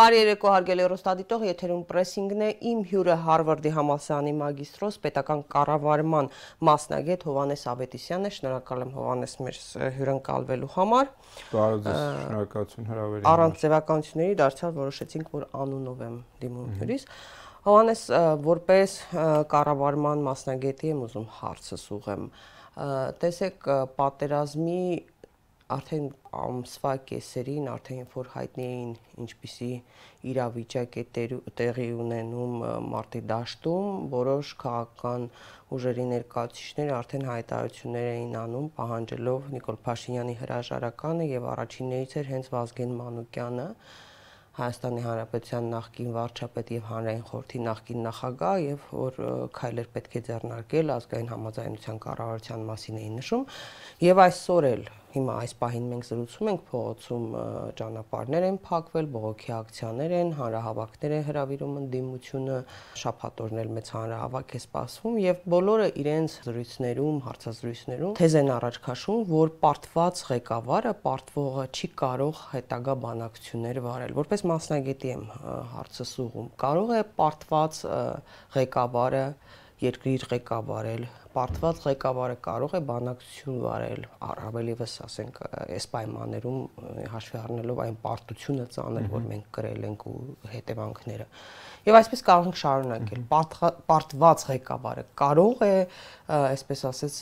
Բարի երեկո հարգելի հեռուստադիտող, եթերում պրեսինգն է իմ հյուրը Հարվարդի համալսարանի մագիստրոս պետական կառավարման մասնագետ Հովանես Աբետիսյանն է։ Շնորհակալ եմ Հովանես մեր հյուրընկալվելու համար։ Բարոյական շնորհակալություն հրավերի։ Առանց ձևականությունների դարձյալ որոշեցինք, որ անունով եմ դիմում հյուրիս։ Հովանես, որպես կառավարման մասնագետի եմ ուզում հարցս ուղեմ տեսեք պատերազմի արդեն ամսվա կեսերին արդեն որ հայտնի էին ինչպիսի իրավիճակ է տեղի ունենում մարտի դաշտում, որոշ քաղաքական ուժերի ներկայացուցիչները արդեն հայտարարություններ էին անում պահանջելով Նիկոլ Փաշինյանի հրաժարականը եւ առաջիններից էր հենց Վազգեն Մանուկյանը Հայաստանի Հանրապետության նախկին վարչապետ եւ հանրային խորհրդի նախկին նախագահ եւ որ քայլեր պետք է ձեռնարկել ազգային համաձայնության կառավարության մասին էին նշում եւ այսօր էլ Հիմա այս պահին մենք զրուցում ենք փողոցում ճանապարհներ են փակվել, բողոքի ակցիաներ են, հանրահավաքներ են հրավիրում ընդդիմությունը, շապատորն էլ մեծ հանրահավաք է սպասվում եւ բոլորը իրենց զրույցներում, հարցազրույցներում թեզ են առաջ քաշում, որ պարտված ղեկավարը, պարտվողը չի կարող հետագա բանակցություններ վարել։ Որպես մասնագետի եմ հարցս ուղում։ Կարող է պարտված ղեկավարը երկրի իր ղեկավարել, պարտված ղեկավարը կարող է բանակցություն վարել, ավելի եւս ասենք այս պայմաններում հաշվի առնելով այն պարտությունը ցանել, որ մենք կրել ենք ու հետևանքները։ Եվ այսպես կարող ենք շարունակել։ Պարտված ղեկավարը կարող է, այսպես ասած,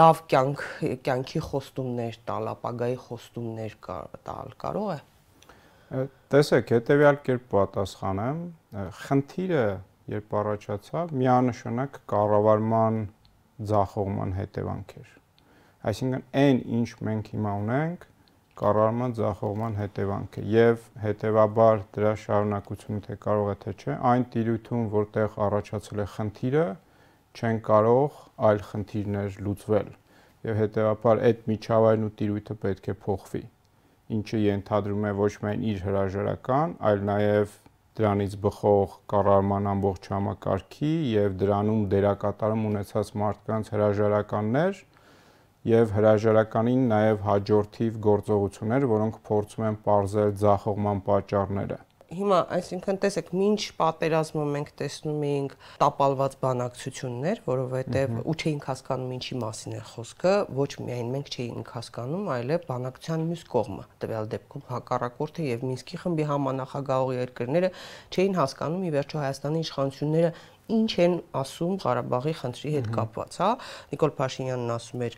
լավ կյանք, կյանքի խոստումներ տալ, ապագայի խոստումներ տալ, կարող է։ Տեսեք, հետեւյալ կերպ պատասխանեմ, խնդիրը երբ առաջացավ, միանշանակ կառավարման ձախողման հետևանք էր։ Այսինքն այն ինչ մենք հիմա ունենք, կառավարման ձախողման հետևանք է եւ հետեւաբար դրա շարունակությունը թե կարող է թե չէ, այն տիրույթում, որտեղ առաջացել է խնդիրը, չեն կարող այլ խնդիրներ լուծվել եւ հետեւաբար այդ միջավայրն ու տիրույթը պետք է փոխվի ինչը ենթադրում է ոչ միայն իր հրաժարական, այլ նաեւ դրանից բխող կառարման ամբողջ համակարգի եւ դրանում դերակատարում ունեցած մարդկանց հրաժարականներ եւ հրաժարականին նաեւ հաջորդիվ գործողություններ, որոնք փորձում են parzել ձախողման պատճառները հիմա, այսինքն տեսեք, ինչ պատերազմում մենք տեսնում էինք տապալված բանակցություններ, որովհետև ու չէինք հասկանում ինչի մասին է խոսքը, ոչ միայն մենք չէինք հասկանում, այլև բանակցության մյուս կողմը, տվյալ դեպքում հակառակորդը եւ Մինսկի խմբի համանախագահող երկրները չէին հասկանում ի վերջո Հայաստանի իշխանությունները ինչ են ասում Ղարաբաղի խնդրի հետ կապված, հա։ Նիկոլ Փաշինյանն ասում էր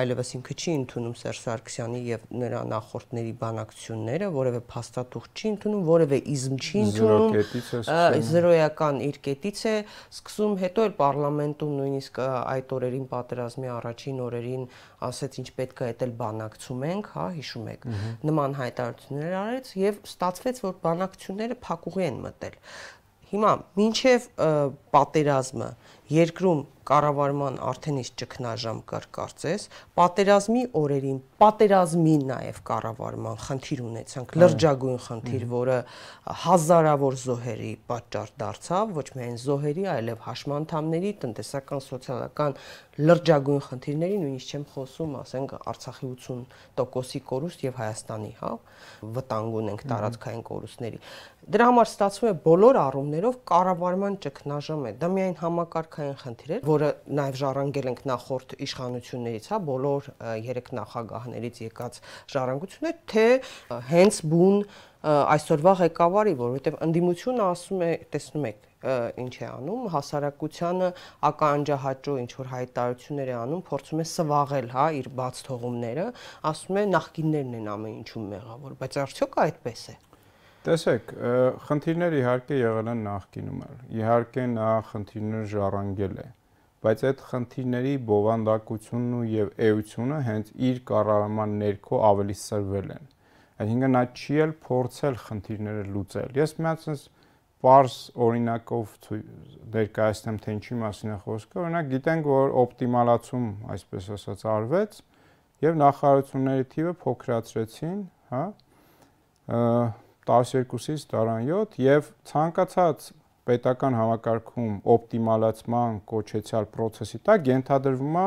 այլևս ինքը չի ընդունում Սերժ Սարգսյանի եւ նրա նախորդների բանակցությունները, որևէ փաստաթուղթ չի ընդունում, որևէ իզմ չի ընդունում։ Զրոյական իր կետից է սկսում, հետո էլ parlamentum նույնիսկ այդ օրերին պատերազմի առաջին օրերին ասեց ինչ պետք է էտել բանակցում ենք, հա, հիշում եք։ Նման հայտարարություններ արեց եւ ստացվեց, որ բանակցությունները փակուղի են մտել։ Հիմա մինչև պատերազմը երկրում կառավարման արդեն իսկ ճգնաժամ կար կարծես, պատերազմի օրերին, պատերազմին նաև կառավարման խնդիր ունեցանք, լրջագույն խնդիր, որը հազարավոր զոհերի պատճառ դարձավ, ոչ միայն զոհերի, այլև հաշմանդամների, տնտեսական, սոցիալական լրջագույն խնդիրների, նույնիսկ չեմ խոսում, ասենք Արցախի 80%-ի կորուստ եւ Հայաստանի, հա, վտանգ ունենք տարածքային կորուստների։ Դրա համար ստացվում է բոլոր առումներով կառավարման ճգնաժամ է։ Դա միայն համակարգային խնդիր է, որը նաև ժառանգել ենք նախորդ իշխանություններից, հա, բոլոր երեք նախագահներից եկած ժառանգությունը, թե հենց բուն այսօրվա ղեկավարի, որովհետև ընդդիմությունը ասում է, տեսնում եք, ինչ է անում, հասարակությանը ականջահաճո ինչ որ հայտարարություններ է անում, փորձում է սվաղել, հա, իր բաց թողումները, ասում է նախկիններն են ամեն ինչում մեղավոր, բայց արդյոք այդպես է։ Տեսեք, խնդիրները իհարկե եղել են նախկինում էլ։ Իհարկե նա խնդիրներ ժառանգել է, բայց այդ խնդիրների բովանդակությունն ու եւ էությունը հենց իր կառավարման ներքո ավելի սրվել են։ Այսինքն նա չի էլ փորձել խնդիրները լուծել։ Ես միած այս պարս օրինակով ներկայացնեմ, թե ինչի մասին է խոսքը։ Օրինակ գիտենք, որ օպտիմալացում, այսպես ասած, արվեց եւ նախարարությունների թիվը փոքրացրեցին, հա 12-ից տարան 7 եւ ցանկացած պետական համակարգում օպտիմալացման կոչեցյալ process-ի տակ ենթադրվում է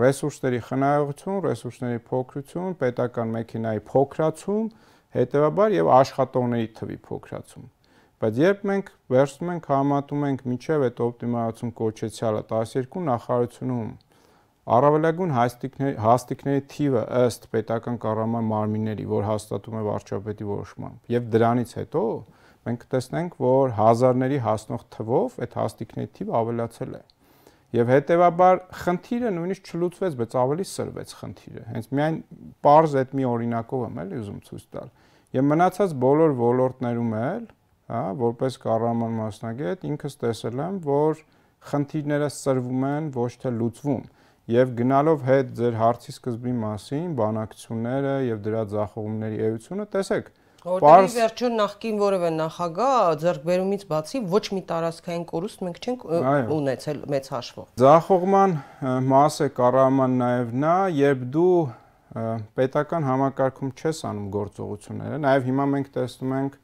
ռեսուրսների խնայողություն, ռեսուրսների փոքրություն, պետական մեքենայի փոքրացում, հետեւաբար եւ աշխատողների թվի փոքրացում։ Բայց երբ մենք վերցնում ենք համատում ենք միջև այդ օպտիմալացում կոչեցյալը 12 նախարարությունում Առավելագույն հաստիկների հաստիկների թիվը ըստ պետական կառավարման մարմինների, որ հաստատում է վարչապետի որոշմամբ, եւ դրանից հետո մենք տեսնենք, որ հազարների հասնող թվով այդ հաստիկների թիվը ավելացել է։ Եվ հետեւաբար խնդիրը նույնիսկ չլուծվեց, բայց ավելի սրվեց խնդիրը։ Հենց միայն པարզ այդ մի օրինակով եմ էլի ուզում ցույց տալ։ Եվ մնացած բոլոր ոլորտներում էլ, հա, որպես կառավարման մասնագետ ինքս տեսել եմ, որ խնդիրները սրվում են, ոչ թե լուծվում։ Եվ գնալով հետ ձեր հարցի սկզբի մասին, բանակցությունները եւ դրա ձախողումների էությունը, տեսեք, Որտեղի վերջում նախքին որևէ նախագահ ձեռքբերումից բացի ոչ մի տարածքային կորուստ մենք չենք ունեցել մեծ հաշվով։ Ձախողման մասը կառավարման նաև նա, երբ դու պետական համակարգում չես անում գործողությունները, նաև հիմա մենք տեսնում ենք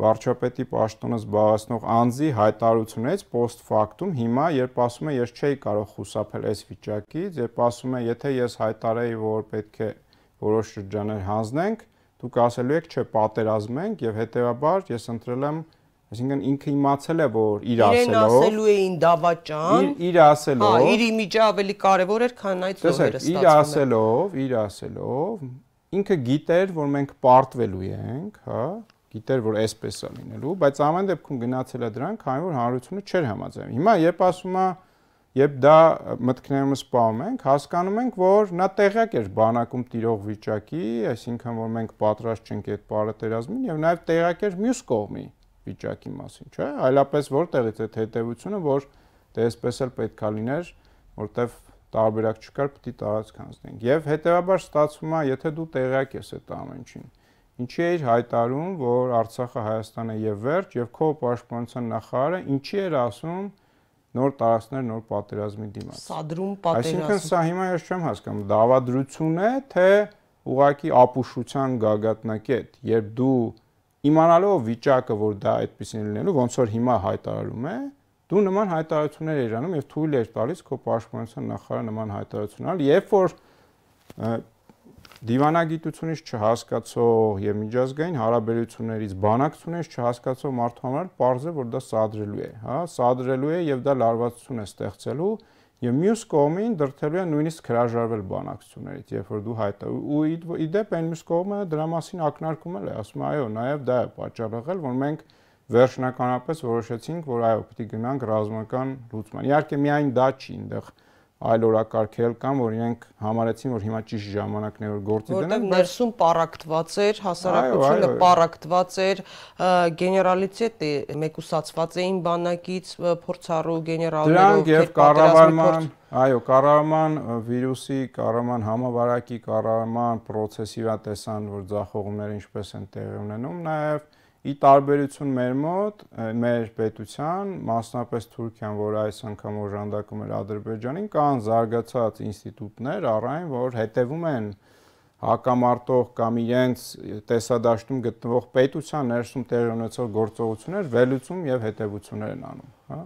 վարչապետի պաշտոնը զբաղեցնող անձի հայտարարությունից post factum հիմա երբ ասում է ես չէի կարող խուսափել այս վիճակից, երբ ասում է եթե ես հայտարարեի, որ պետք է որոշ շրջաներ հանձնենք, դուք ասելու եք չէ, պատերազմենք եւ հետեւաբար ես ընտրել եմ Այսինքն ինքը իմացել է, որ իր ասելով Իրեն ասելու էին դավաճան։ Իր իր ասելով։ Հա, իր իմիջը ավելի կարևոր էր, քան այդ լոհերը ստացվում։ Իր ասելով, իր ասելով, ինքը գիտեր, որ մենք պարտվելու ենք, հա, գիտեր, որ այսպես է լինելու, բայց ամեն դեպքում գնացել է դրան, քանի որ հանրությունը չէր համաձայնում։ Հիմա երբ ասում է, երբ դա մտքներումս սպանում ենք, հասկանում ենք, որ նա տեղյակ էր բանակում տիրող վիճակի, այսինքն որ մենք պատրաստ չենք այդ պարատերազմին եւ նաեւ տեղյակ էր մյուս կողմի վիճակի մասին, չէ՞։ Այլապես որտեղից այդ հետեւությունը, որ դե այսպես էլ պետքա լիներ, որտեվ տարբերակ չկար, պիտի տարածք հանձնենք։ Եվ հետեւաբար ստացվում է, եթե դու տեղյակ ես այդ ամեն ինչին, ինչի էր հայտարարում, որ Արցախը Հայաստանն է եւ վերջ, եւ քո պաշտպանության նախարարը ինչի էր ասում նոր տարածքներ, նոր պատերազմի դիմաց։ Սադրում պատերազմ։ Այսինքն սա հիմա ես չեմ հասկանում, դավադրություն է, թե ուղակի ապուշության գագաթնակետ, երբ դու իմանալով վիճակը, որ դա այդպեսին լինելու, ոնց որ հիմա հայտարարում է, դու նման հայտարարություններ էր անում եւ թույլ էր տալիս քո պաշտպանության նախարարը նման հայտարարություն անել, երբ որ դիվանագիտությունից չհասկացող եւ միջազգային հարաբերություններից բանակցությունից չհասկացող մարդու համար պարզ է որ դա սադրելու է, հա, սադրելու է եւ դա լարվածություն է ստեղծելու եւ մյուս կողմին դրթելու է նույնիսկ հրաժարվել բանակցություններից, երբ որ դու հայտ ու իդեպ այն մյուս կողմը դրա մասին ակնարկում էլ է, ասում է այո, նաեւ դա է պատճառ եղել, որ մենք վերջնականապես որոշեցինք, որ այո, պիտի գնանք ռազմական լուծման։ Իհարկե միայն դա չի, այնտեղ այլ օրակարգել կամ որ իրենք համարեցին որ հիմա ճիշտ ժամանակն է որ գործի դնեն որտեղ ներսում պարակտված էր հասարակությունը պարակտված էր գեներալիտետը մեկուսացված էին բանակից փորձառու գեներալներով դրանք եւ կառավարման այո կառավարման վիրուսի կառավարման համավարակի կառավարման պրոցեսիվա տեսան որ ձախողումները ինչպես են տեղի ունենում նաեւ Ի տարբերություն մեր մոտ, մեր պետության, մասնապես Թուրքիան, որ այս անգամ օժանդակում էր Ադրբեջանին, կան զարգացած ինստիտուտներ, առայն որ հետևում են հակամարտող կամ իրենց տեսադաշտում գտնվող պետության ներսում տեղի ունեցող գործողություններ վերլուծում եւ հետեւություններ են անում, հա։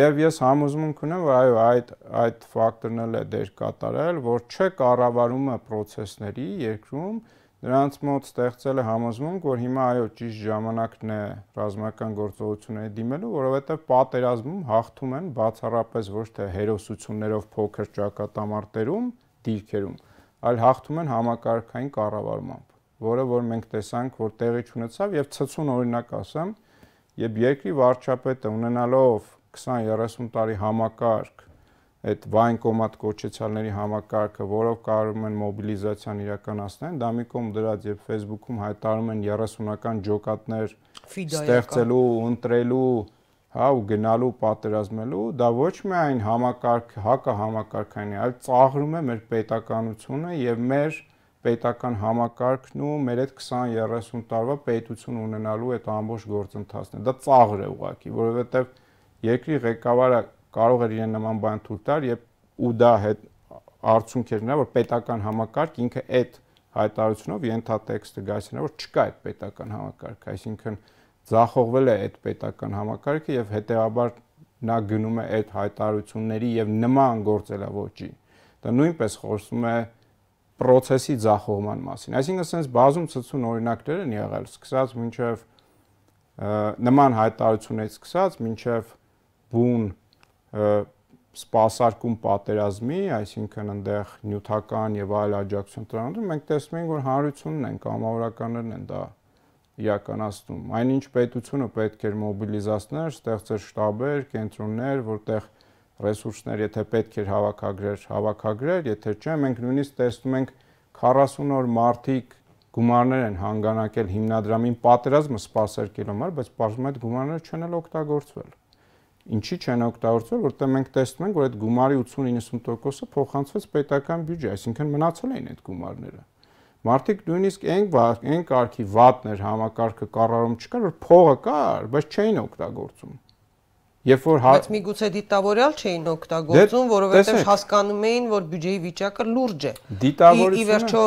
Եվ ես համոզմունք ունեմ, որ այո, այդ այդ ֆակտորն էլ է դեր կատարել, որ չէ կառավարումը process-ների երկրում Նրանց մոտ ստեղծել է համոզմունք, որ հիմա այո, ճիշտ ժամանակն է ռազմական գործողությունների դիմելու, որովհետև պատերազմում հաղթում են բացառապես ոչ թե հերոսություններով փոքր ճակատամարտերում, դիրքերում, այլ հաղթում են համակարգային կառավարմամբ, որը որ մենք տեսանք, որ տեղի ունեցավ եւ ցցուն օրինակ ասեմ, եւ երկրի վարչապետը ունենալով 20-30 տարի համակարգ այդ վայն կոմատ կոչեցյալների համակարգը, որով կարող են մոբիլիզացիան իրականացնել, դա մի կողմ դրած եւ Facebook-ում հայտարարում են 30-ական ջոկատներ ստեղծելու, ընտրելու, հա ու գնալու պատերազմելու, դա ոչ միայն համակարգ, հակա համակարգային, այլ ծաղրում է մեր պետականությունը եւ մեր պետական համակարգն ու մեր այդ 20-30 տարվա պետություն ունենալու այդ ամբողջ գործընթացն է։ Դա ծաղր է ուղղակի, որովհետեւ երկրի ղեկավարը կարող էր իրեն նման բան թույլ տալ եւ ու դա հետ արդյունք էր նա որ պետական համակարգ ինքը այդ հայտարարությունով ենթատեքստը գալիս էր որ չկա այդ պետական համակարգը այսինքն ձախողվել է այդ պետական համակարգը եւ հետեւաբար նա գնում է այդ հայտարարությունների եւ նման գործելավոճի դա նույնպես խոսում է process-ի ձախողման մասին այսինքն ասենց բազում ցցուն օրինակներ են եղել սկսած մինչեւ նման հայտարարությունից սկսած մինչև բուն սպասարկում պատերազմի, այսինքն այնտեղ նյութական եւ այլ աջակցություն տրամադրում, մենք տեսնում ենք, որ հանրությունն են կամավորականներն են դա իրականացնում։ Այնինչ պետությունը պետք էր մոբիլիզացներ, ստեղծեր շտաբեր, կենտրոններ, որտեղ ռեսուրսներ, եթե պետք էր հավաքագրեր, հավաքագրեր, եթե չէ, մենք նույնիսկ տեսնում ենք 40 օր մարտիկ գումարներ են հանգանակել հիմնադրամին պատերազմը սպասարկելու համար, բայց բազմամետ գումարները չեն էլ օգտագործվել։ Ինչի չեն օգտագործվել, որտեղ մենք տեսնում ենք, որ այդ գումարի 80-90%-ը փոխանցվեց պետական բյուջե, այսինքն մնացել էին այդ գումարները։ Մարդիկ նույնիսկ այն այն կարգի վատներ համակարգը կառարում չկար, որ փողը կար, բայց չէին օգտագործում։ Երբ որ հա- բայց միգուցե դիտավորյալ չէին օգտագործում, դե, որովհետև հասկանում էին, որ բյուջեի վիճակը լուրջ է։ Դիտավորությունը ի վերջո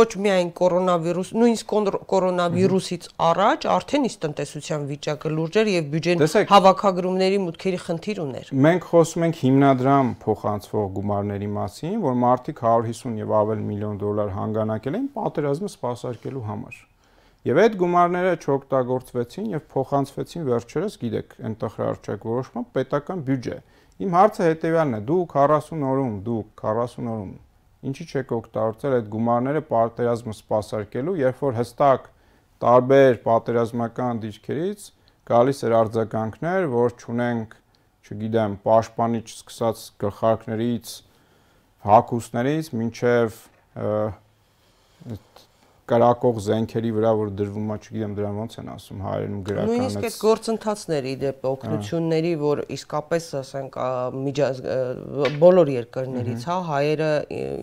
ոչ միայն կորոնավիրուս, նույնիսկ կորոնավիրուսից առաջ արդեն իսկ տնտեսության վիճակը լուրջ էր եւ բյուջեն հավաքագրումների մուտքերի խնդիր ուներ։ Մենք խոսում ենք հիմնադրամ փոխանցվող գումարների մասին, որ մարդիկ 150 եւ ավել միլիոն դոլար հանգանակել էին պատերազմը սպասարկելու համար Եվ այդ գումարները չօգտագործվեցին եւ փոխանցվեցին վերջերս, գիտեք, այն տխրարճակ որոշումը պետական բյուջե։ Իմ հարցը հետեւյալն է. դուք 40 օրում, դուք 40 օրում ինչի՞ չեք օգտագործել այդ գումարները պատերազմը սպասարկելու, երբ որ հստակ տարբեր պատերազմական դիրքերից գալիս էր արձագանքներ, որ ճունենք, չգիտեմ, պաշտպանիչ սկսած գլխարկներից, հակուսներից, ինչև կրակող զենքերի վրա, որ դրվում է, չգիտեմ դրան ոնց են ասում հայերեն գրականից։ Նույնիսկ այդ գործընթացների դեպ օգնությունների, հա։ որ իսկապես ասենք միջազ բոլոր երկրներից, հա, հայերը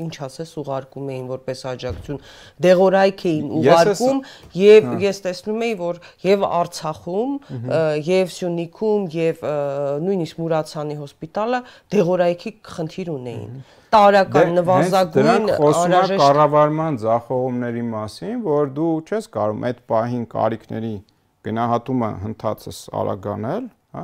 ինչ ասես ուղարկում էին որպես աջակցություն, դեղորայք էին ուղարկում եւ հա։ ես տեսնում էի, որ եւ Արցախում, եւ Սյունիքում, եւ նույնիսկ Մուրացյանի հոսպիտալը դեղորայքի խնդիր ունեին տարական դե, նվազագույն անհրաժեշտ կառավարման ձախողումների մասին, որ դու չես կարող այդ պահին կարիքների գնահատումը հնդածս արագանել, հա?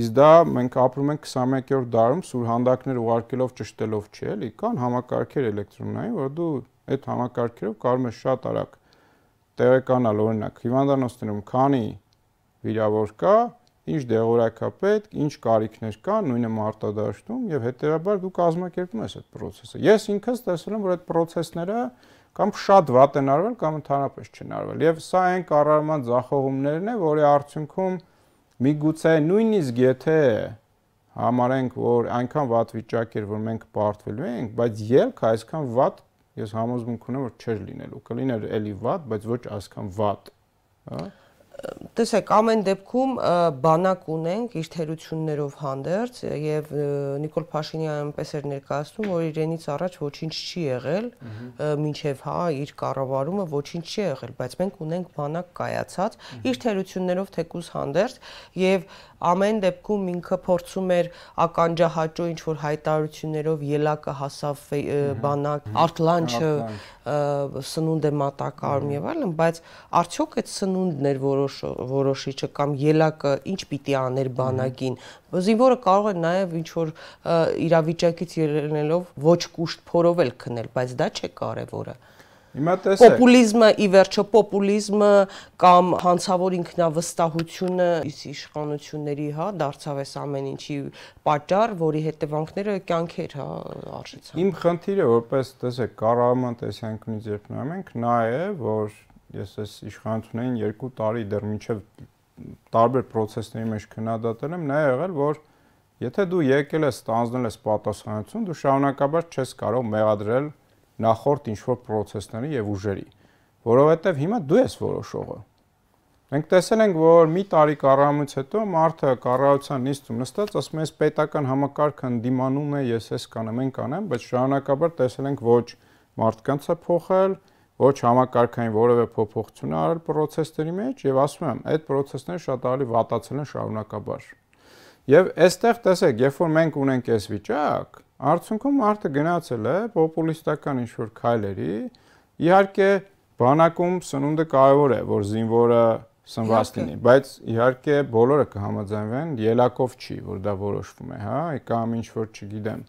Իսկ դա մենք ապրում ենք 21-րդ դարում սուրհանդակներ ուղարկելով ճշտելով չի, էլի կան համակարգեր էլեկտրոնային, որ դու այդ համակարգերով կարող ես շատ արագ տեղեկանալ օրինակ հիվանդանոցներում քանի վիրավոր կա, ինչ դեղորակ է պետք, ինչ կարիքներ կան նույնը մարտադաշտում եւ հետեւաբար դու կազմակերպում ես այդ process-ը։ Ես ինքս տեսել եմ, որ այդ process-ները կամ շատ վատ են արվել կամ ընդհանրապես չեն արվել։ Եվ սա այն կառավարման ձախողումներն է, որի արդյունքում միգուցե նույնիսկ եթե համարենք, որ այնքան վատ վիճակ էր, որ մենք պարտվելու ենք, բայց ելքը այսքան վատ, ես համոզվում ունեմ, որ չէր լինելու։ Կլիներ էլի վատ, բայց ոչ այսքան վատ, հա՞ տեսեք, ամեն դեպքում բանակ ունենք իր թերություններով հանդերձ եւ Նիկոլ Փաշինյանը այնպես էր ներկայացնում, որ իրենից առաջ ոչինչ չի եղել, մինչեւ հա իր կառավարումը ոչինչ չի եղել, բայց մենք ունենք բանակ կայացած իր թերություններով թեկուզ հանդերձ եւ ամեն դեպքում ինքը փորձում էր ականջահաճո ինչ որ հայտարարություններով ելակը հասավ բանակ, արտլանչը սնունդ է մատակարում եւ այլն, բայց արդյոք այդ սնունդն էր որը որոշ որոշիչը կամ ելակը ինչ պիտի աներ բանակին։ Զինվորը կարող է նաև ինչ որ իրավիճակից ելնելով ոչ կուշտ փորովել քնել, բայց դա չէ կարևորը։ Հիմա տեսեք։ Պոպուլիզմը ի վերջո պոպուլիզմը կամ հանցավոր ինքնավստահությունը իս իշխանությունների, հա, դարձավ էս ամեն ինչի պատճառ, որի հետևանքները կյանքեր, հա, արժեցան։ Իմ խնդիրը, որպես տեսեք, կառավարման տեսանկյունից երբ նայում ենք, նա է, որ ես այս իշխանություններին 2 տարի դեռ մինչև տարբեր process-ների մեջ քննադատել եմ, նա եղել, որ եթե դու եկել ես ստանձնել ես պատասխանատվություն, դու շարունակաբար չես կարող մեղադրել նախորդ ինչ-որ process-ների եւ ուժերի, որովհետեւ հիմա դու ես որոշողը։ Մենք տեսել ենք, որ մի տարի կառավարումից հետո մարդը կառավարության նիստում նստած ասում է, «Ես պետական համակարգը ընդդիմանում է, ես էս կանեմ, այն կանեմ», բայց շարունակաբար տեսել ենք ոչ մարդկանց է փոխել, ոչ համակարգային որևէ փոփոխություն արել process-ների մեջ եւ ասում եմ, այդ process-ները շատ ավելի վատացել են շարունակաբար։ Եվ այստեղ տեսեք, երբ որ մենք ունենք այս վիճակ, արդյունքում մարդը գնացել է պոպուլիստական ինչ-որ քայլերի, իհարկե բանակում սնունդը կարևոր է, որ զինվորը սնված լինի, բայց իհարկե բոլորը կհամաձայնվեն, ելակով չի, որ դա որոշվում է, հա, կամ ինչ որ չգիտեմ,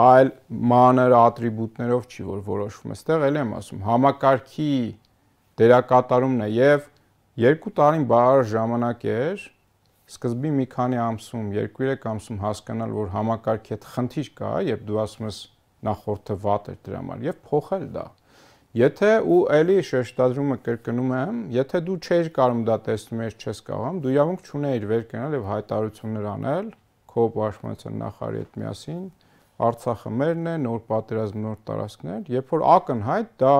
այլ մանր ատրիբուտներով չի որ որոշվում էստեղ էլ եմ ասում համակարգի դերակատարումն է եւ երկու տարին բավարար ժամանակ էր սկզբի մի քանի ամսում 2-3 ամսում հասկանալ որ համակարգի հետ խնդիր կա եւ դու ասում ես նախորդը վատ էր դրա համար եւ փոխել դա Եթե ու էլի շեշտադրումը կրկնում եմ, եթե դու չես կարող դա տեսնում ես, չես կարողam, դու իրավունք չունեիր վեր կենալ եւ հայտարարություններ անել քո պաշտպանության նախարարի հետ միասին, Արցախը մերն է, նոր պատերազմ, նոր տարածքներ, երբ որ ակնհայտ դա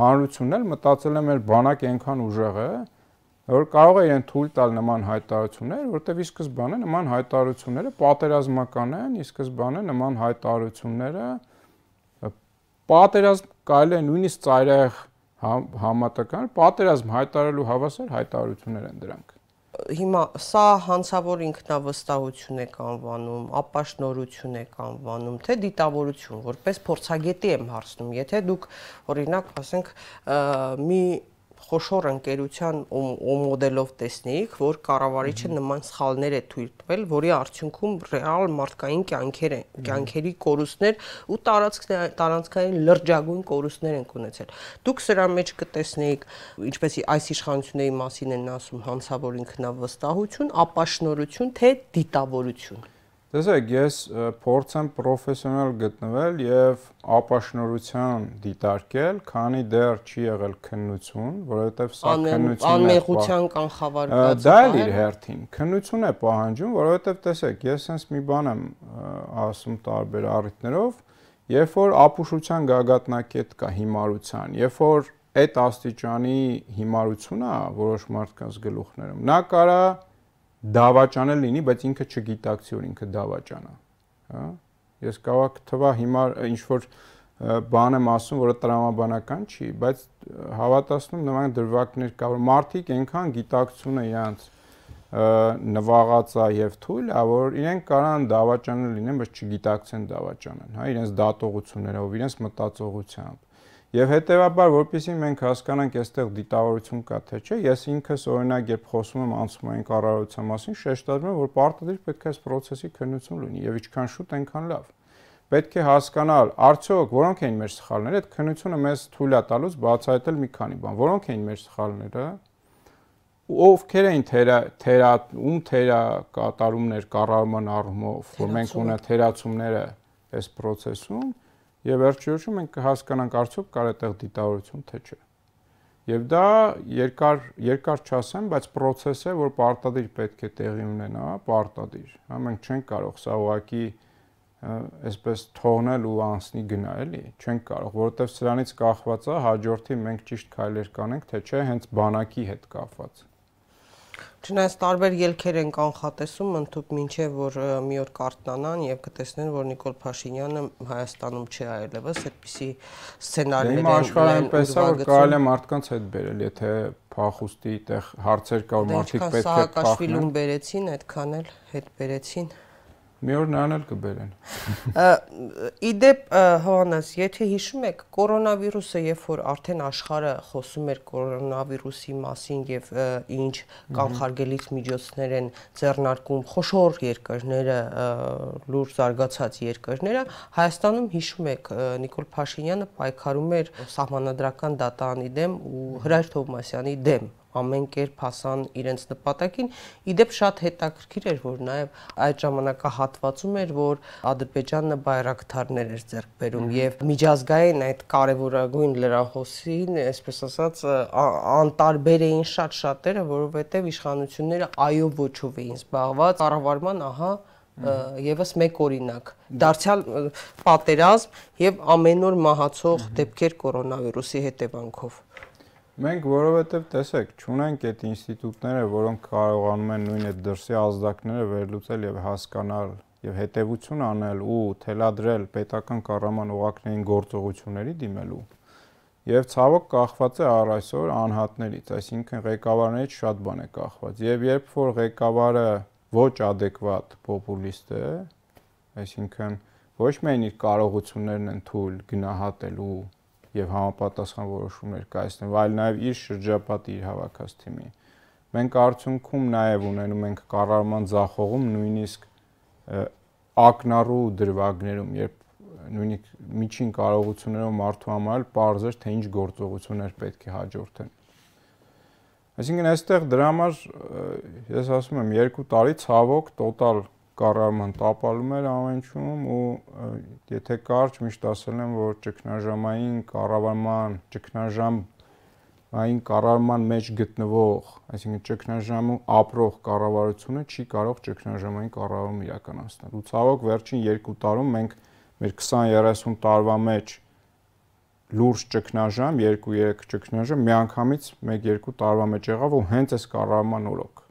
հանրությունն էլ մտածել է մեր բանակը այնքան ուժեղ է, որ կարող է իրեն թույլ տալ նման հայտարարություններ, որտեվ ի սկզբանե նման հայտարարությունները պատերազմական են, ի սկզբանե նման հայտարարությունները պատերազմ կարելի է նույնիսկ ծայրահեղ համատական պատերազմ հայտարարելու հավասար հայտարարություններ են դրանք հիմա սա հանցավոր ինքնավստահություն եք անվանում, ապաշնորություն եք անվանում, թե դիտավորություն, որպես փորձագետի եմ հարցնում, եթե դուք օրինակ, ասենք, մի խոշոր ընկերության ու, ու մոդելով տեսնեիք, որ կառավարիչը նման սխալներ է թույլ տվել, որի արդյունքում ռեալ մարդկային կյանքեր են, կյանքերի կորուստներ ու տարածքային լրջագույն կորուստներ են ունեցել։ Դուք սրա մեջ կտեսնեիք, ինչպես այս իշխանությունների մասին են ասում հանցավոր ինքնավստահություն, ապաշնորություն, թե դիտավորություն Տեսեք, ես փորձ եմ պրոֆեսիոնալ գտնվել եւ ապաշնորության դիտարկել, քանի դեռ չի եղել քննություն, որովհետեւ սա քննությունն է։ Անմեղության կանխավարկած։ Դա էլ իր հերթին քննություն է պահանջում, որովհետեւ տեսեք, ես sense մի բան եմ ասում տարբեր առիթներով, երբ որ ապուշության գագաթնակետ կա հիմարության, երբ որ այդ աստիճանի հիմարությունը որոշ մարդկանց գլուխներում, նա կարա դավաճանը լինի, բայց ինքը չգիտակցի, որ ինքը դավաճան է, հա։ Ես կարող կթվա հիմա ինչ որ բան եմ ասում, որը տրամաբանական չի, բայց հավատացնում նման դրվագներ կա, որ մարդիկ այնքան գիտակցուն է իրանց նվաղացա եւ թույլ, ա որ իրենք կարան դավաճանը լինեն, բայց չգիտակցեն դավաճանան, հա, իրենց դատողություններով, իրենց մտածողությամբ Եվ հետեւաբար, որpիսի մենք հասկանանք, այստեղ դիտավորություն կա թե չէ, ես ինքս օրինակ երբ խոսում եմ անցումային կառավարության մասին, շեշտադրում եմ, որ պարտադիր պետք է այս process-ի քննություն լինի եւ ինչքան շուտ, այնքան լավ։ Պետք է հասկանալ, արդյոք որոնք էին մեր սխալները, այդ քննությունը մեզ թույլ է տալուց բացահայտել մի քանի բան, որոնք էին մեր սխալները, ովքեր էին թերա թերա ում թերա կատարումներ կառավարման առումով, որ մենք ունենք թերացումները այս process-ում Եվ վերջիվերջո մենք կհասկանանք արդյոք կար այդտեղ դիտավորություն թե չէ։ Եվ դա երկար երկար չասեմ, բայց process է, որ պարտադիր պետք է տեղի ունենա, պարտադիր։ Հա մենք չենք կարող սա ուղակի այսպես թողնել ու անցնի գնա, էլի, չենք կարող, որովհետև սրանից կախված է հաջորդի մենք ճիշտ քայլեր կանենք, թե չէ հենց բանակի հետ կապված։ Չնայած տարբեր ելքեր են կանխատեսում, ընդհուպ մինչև որ մի օր կարտնանան եւ կտեսնեն, որ Նիկոլ Փաշինյանը Հայաստանում չի այլևս, այդպիսի սցենարներ դե են աշխարհային պես է, որ կարելի է մարդկանց հետ բերել, եթե փախուստի տեղ հարցեր կա, որ դե մարդիկ պետք է փախեն։ Դե ինչքան Սահակաշվիլուն բերեցին, այդքան էլ հետ բերեցին։ Ա Մի օր նրան էլ կբերեն։ Իդեպ Հովանես, եթե հիշում եք, կորոնավիրուսը երբ որ արդեն աշխարհը խոսում էր կորոնավիրուսի մասին եւ ինչ կանխարգելիչ միջոցներ են ձեռնարկում խոշոր երկրները, լուրջ զարգացած երկրները, Հայաստանում հիշում եք Նիկոլ Փաշինյանը պայքարում էր սահմանադրական դատանի դեմ ու Հրայր Թովմասյանի դեմ ամեն կերպ հասան իրենց նպատակին։ Իդեպ շատ հետաքրքիր էր, որ նաև այդ ժամանակահատվածում էր, որ Ադրբեջանը բայրակթարներ էր ձեռք բերում եւ միջազգային այդ կարևորագույն լրահոսին, այսպես ասած, անտարբեր էին շատ շատերը, որովհետեւ իշխանությունները այո ոչով էին զբաղված կառավարման, ահա եւս մեկ օրինակ դարձյալ պատերազմ եւ ամենօր մահացող դեպքեր կորոնավիրուսի հետևանքով Մենք որովհետև տեսեք, ճունենք այդ ինստիտուտները, որոնք կարողանում են նույն այդ դրսի ազդակները վերլուծել եւ հասկանալ եւ հետեւություն անել ու թելադրել պետական կառավարման օղակներին գործողությունների դիմելու։ Եվ ցավոք կախված է առ այսօր անհատներից, այսինքն ղեկավարներից շատ բան է կախված։ Եվ երբ որ ղեկավարը ոչ adekvat պոպուլիստ է, այսինքն ոչ միայն իր կարողություններն են թույլ գնահատելու եւ համապատասխան որոշումներ կայացնելու, այլ նաեւ իր շրջապատի իր հավաքած թիմի։ Մենք արդյունքում նաեւ ունենում ենք կառավարման ձախողում նույնիսկ ակնառու դրվագներում, երբ նույնիսկ միջին կարողություններով մարդու համար պարզ էր թե ինչ գործողություններ պետք է հաջորդեն։ Այսինքն այստեղ դրա համար ես ասում եմ 2 տարի ցավոք տոտալ կառարման տապալում էր ամեն ինչում ու եթե կարճ միշտ ասել եմ որ ճգնաժամային կառավարման ճգնաժամ այն կառավարման մեջ գտնվող, այսինքն ճգնաժամում ապրող կառավարությունը չի կարող ճգնաժամային կառավարում իրականացնել։ Ու ցավոք վերջին 2 տարում մենք մեր 20-30 տարվա մեջ լուրջ ճգնաժամ, 2-3 ճգնաժամ միանգամից 1-2 տարվա մեջ եղավ ու հենց այս կառավարման օրոք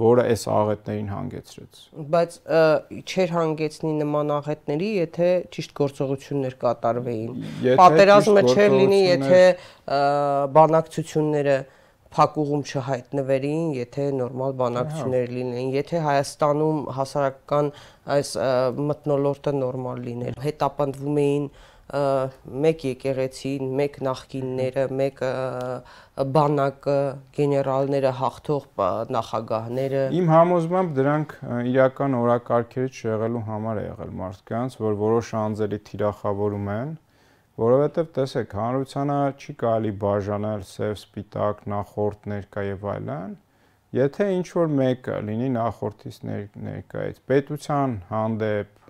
որը այս աղետներին հանգեցրեց։ Բայց չէր հանգեցնի նման աղետների, եթե ճիշտ գործողություններ կատարվեին։ Պատերազմը չէր լինի, եթե բանակցությունները փակուղում չհայտնվերին, եթե նորմալ բանակցություններ լինեին, եթե Հայաստանում հասարակական այս մտնոլորտը նորմալ լիներ։ Հետապնդվում էին մեկ եկեղեցին, մեկ նախկինները, մեկ բանակը, գեներալները, հաղթող նախագահները։ Իմ համոզմամբ դրանք իրական օրակարգերից շեղելու համար է եղել մարդկանց, որ որոշ անձերի թիրախավորում են, որովհետև տեսեք, հանրությանը չի կարելի բաժանել սև, սպիտակ, նախորդ, ներկա եւ այլն։ Եթե ինչ որ մեկը լինի նախորդից ներկայից, պետության հանդեպ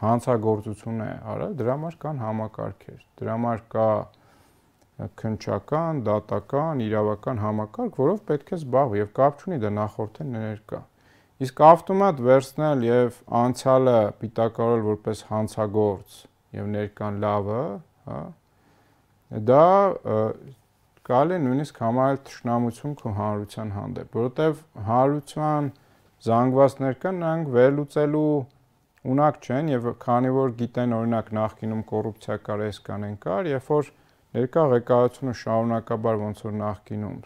հանցագործություն է արա, դրա համար կան համակարգեր։ Դրա համար կա քնչական, դատական, իրավական համակարգ, որով պետք է զբաղվի եւ կապ չունի դա դե նախորդ է ներկա։ Իսկ ավտոմատ վերցնել եւ անցյալը պիտակարել որպես հանցագործ եւ ներկան լավը, հա, դա կարելի է նույնիսկ համարել ճշնամություն քո հանրության հանդեպ, որովհետեւ հանրության զանգվածներ կան, նրանք վերլուծելու ունակ չեն եւ քանի որ գիտեն օրինակ նախկինում կոռուպցիա կար, էս կան են կար, երբ որ ներկա ղեկավարությունը շարունակաբար ոնց որ նախկինում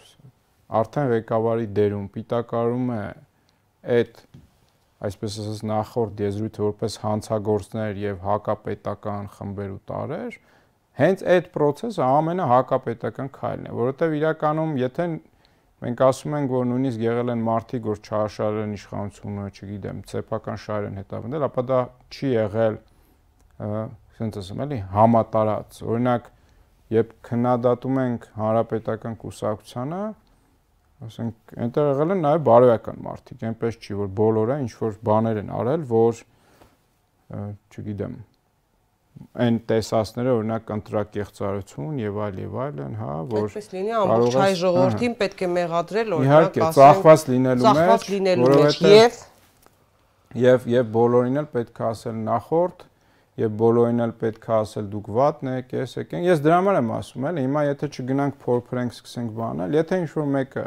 արդեն ղեկավարի դերում պիտակարում է այդ այսպես ասած նախորդ դեզրույթը որպես հանցագործներ եւ հակապետական խմբեր ու տարեր, հենց այդ process-ը ամենահակապետական քայլն է, որովհետեւ իրականում եթե Մենք ասում ենք, որ նույնիսկ եղել են մարդիկ, որ չհաշարեն իշխանությունը, չգիտեմ, ցեփական շահեր են հետապնդել, ապա դա չի եղել, ասենց ասեմ, էլի համատարած։ Օրինակ, երբ քննադատում ենք հանրապետական կուսակցությանը, ասենք, այնտեղ եղել են նաև բարոյական մարդիկ, այնպես չի, որ բոլորը ինչ որ բաներ են արել, որ չգիտեմ, այն տեսածները, օրինակ կոնտրակեղծարություն եւ այլ եւ այլն, հա, որ այդպես լինի ամբողջ հայ ժողովրդին պետք է մեղադրել, օրինակ, ասենք, ծախված լինելու մեջ, որովհետեւ եւ եւ եւ բոլորին էլ պետք է ասել նախորդ եւ բոլորին էլ պետք է ասել դուք վատն եք, ես եք։ Ես դրա համար եմ ասում, էլ հիմա եթե չգնանք փորփրենք սկսենք բանել, եթե ինչ-որ մեկը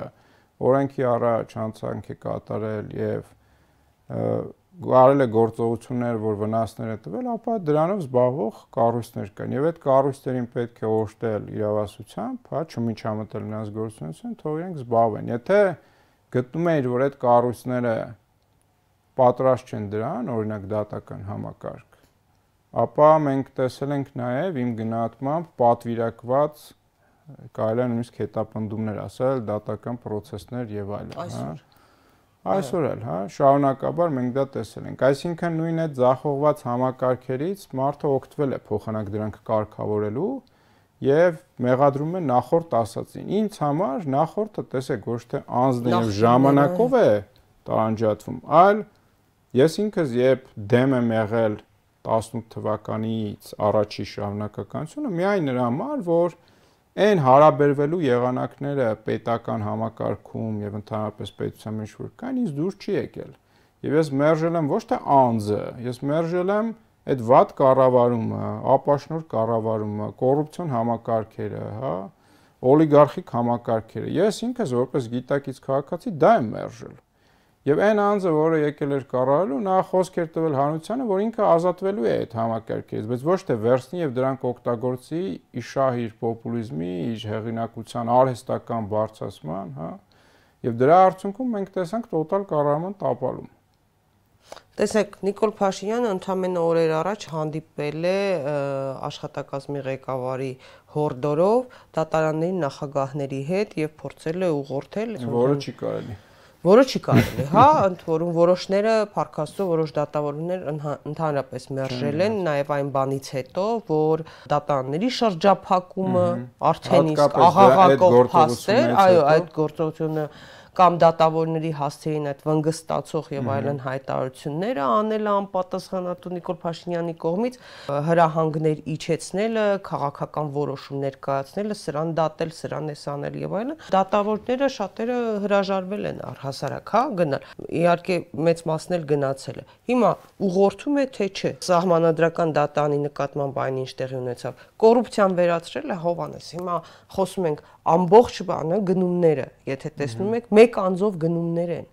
օրենքի առաջ հանցանք է կատարել եւ արել է գործողություններ, որ վնասներ է տվել, ապա դրանով զբաղվող կառույցներ կան։ Եվ այդ կառույցներին պետք է օժտել իրավասությամբ, հա, չմիջամտել նրանց գործունեություն, թող իրենք զբաղվեն։ Եթե գտնում էիր, որ այդ կառույցները պատրաստ չեն դրան, օրինակ դատական համակարգ, ապա մենք տեսել ենք նաև իմ գնահատմամբ պատվիրակված կարելի է նույնիսկ հետապնդումներ ասել, դատական process-ներ եւ այլն, հա։ Այսօր Այսօր էլ, հա, շարունակաբար մենք դա տեսել ենք։ Այսինքն նույն այդ ձախողված համակարգերից մարդը օգտվել է փոխանակ դրանք կարգավորելու եւ մեղադրում է նախորդ ասածին։ Ինչ համար նախորդը տեսեք ոչ թե անձն եւ ժամանակով է տարանջատվում, այլ ես ինքս երբ դեմ եմ եղել 18 թվականից առաջի շարունակականությունը, միայն նրա համար, որ այն հարաբերվելու եղանակները պետական համակարգում եւ ընդհանրապես պետության մեջ որ կան ինձ դուր չի եկել։ Եվ ես մերժել եմ ոչ թե անձը, ես մերժել եմ այդ վատ կառավարումը, ապաշնոր կառավարումը, կոռուպցիոն համակարգերը, հա, օլիգարխիկ համակարգերը։ Ես ինքս որպես գիտակից քաղաքացի դա եմ մերժել։ Եվ այն անձը, որը եկել էր կառավարելու, նա խոսք էր տվել հանրությանը, որ ինքը ազատվելու է այդ համակարգից, բայց ոչ թե վերցնի եւ դրանք օգտագործի իշահ իր պոպուլիզմի, իր հեղինակության արհեստական բարձրացման, հա։ Եվ դրա արդյունքում մենք տեսանք տոտալ կառավարման տապալում։ Տեսեք, Նիկոլ Փաշինյանը ընդամենը օրեր առաջ հանդիպել է աշխատակազմի ղեկավարի հորդորով դատարանների նախագահների հետ եւ փորձել է ուղղորդել որը չի կարելի որը չի կարելի, հա, ընդ որում որոշները Փարքաստո որոշ դատավորներ ընդհանրապես մերժել են նաև այն բանից հետո, որ դատաների շրջափակումը արդեն իսկ ահաղակող հա, փաստ էր, այո, այդ գործողությունը կամ դատավորների հասցեին այդ վնգստացող եւ այլն հայտարարությունները անելը անպատասխանատու Նիկոլ Փաշինյանի կողմից հրահանգներ իջեցնելը, քաղաքական որոշումներ կայացնելը, սրան դատել, սրան էս անել եւ այլն։ Դատավորները շատերը հրաժարվել են առհասարակ, հա, գնալ։ Իհարկե մեծ մասն էլ գնացել է։ Հիմա ուղղորդում է թե չէ։ Սահմանադրական դատանի նկատմամբ այն ինչ տեղի ունեցավ։ Կոռուպցիան վերացրել է Հովանես։ Հիմա խոսում ենք ամբողջ բանը գնումները, եթե տեսնում եք, մեկ անձով գնումներ են։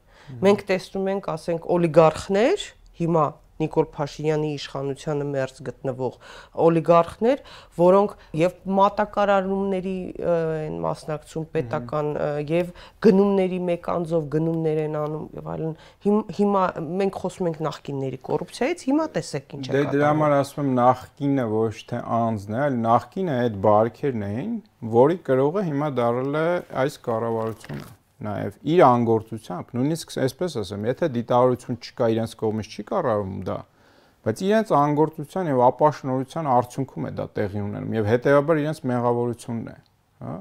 Մենք տեսնում ենք, ասենք, օլիգարխներ, հիմա Նիկոլ Փաշինյանի իշխանությանը մերձ գտնվող օլիգարխներ, որոնք եւ մատակարարումների են մասնակցում պետական եւ գնումների մեկ անձով գնումներ են անում եւ այլն։ Հիմա մենք խոսում ենք նախկինների կոռուպցիայից, հիմա տեսեք ինչ է կատարվում։ Դե դրա համար ասում եմ նախկինը ոչ թե անձն է, այլ նախկինը այդ բարքերն էին, որի կրողը հիմա դարել է այս կառավարությունը նաև իր անգործությամբ, նույնիսկ այսպես ասեմ, եթե դիտարություն չկա իրենց կողմից չի կառավարում դա, բայց իրենց անգործության եւ ապաշնորության արդյունքում է դա տեղի ունենում եւ հետեւաբար իրենց մեղավորությունն է, հա?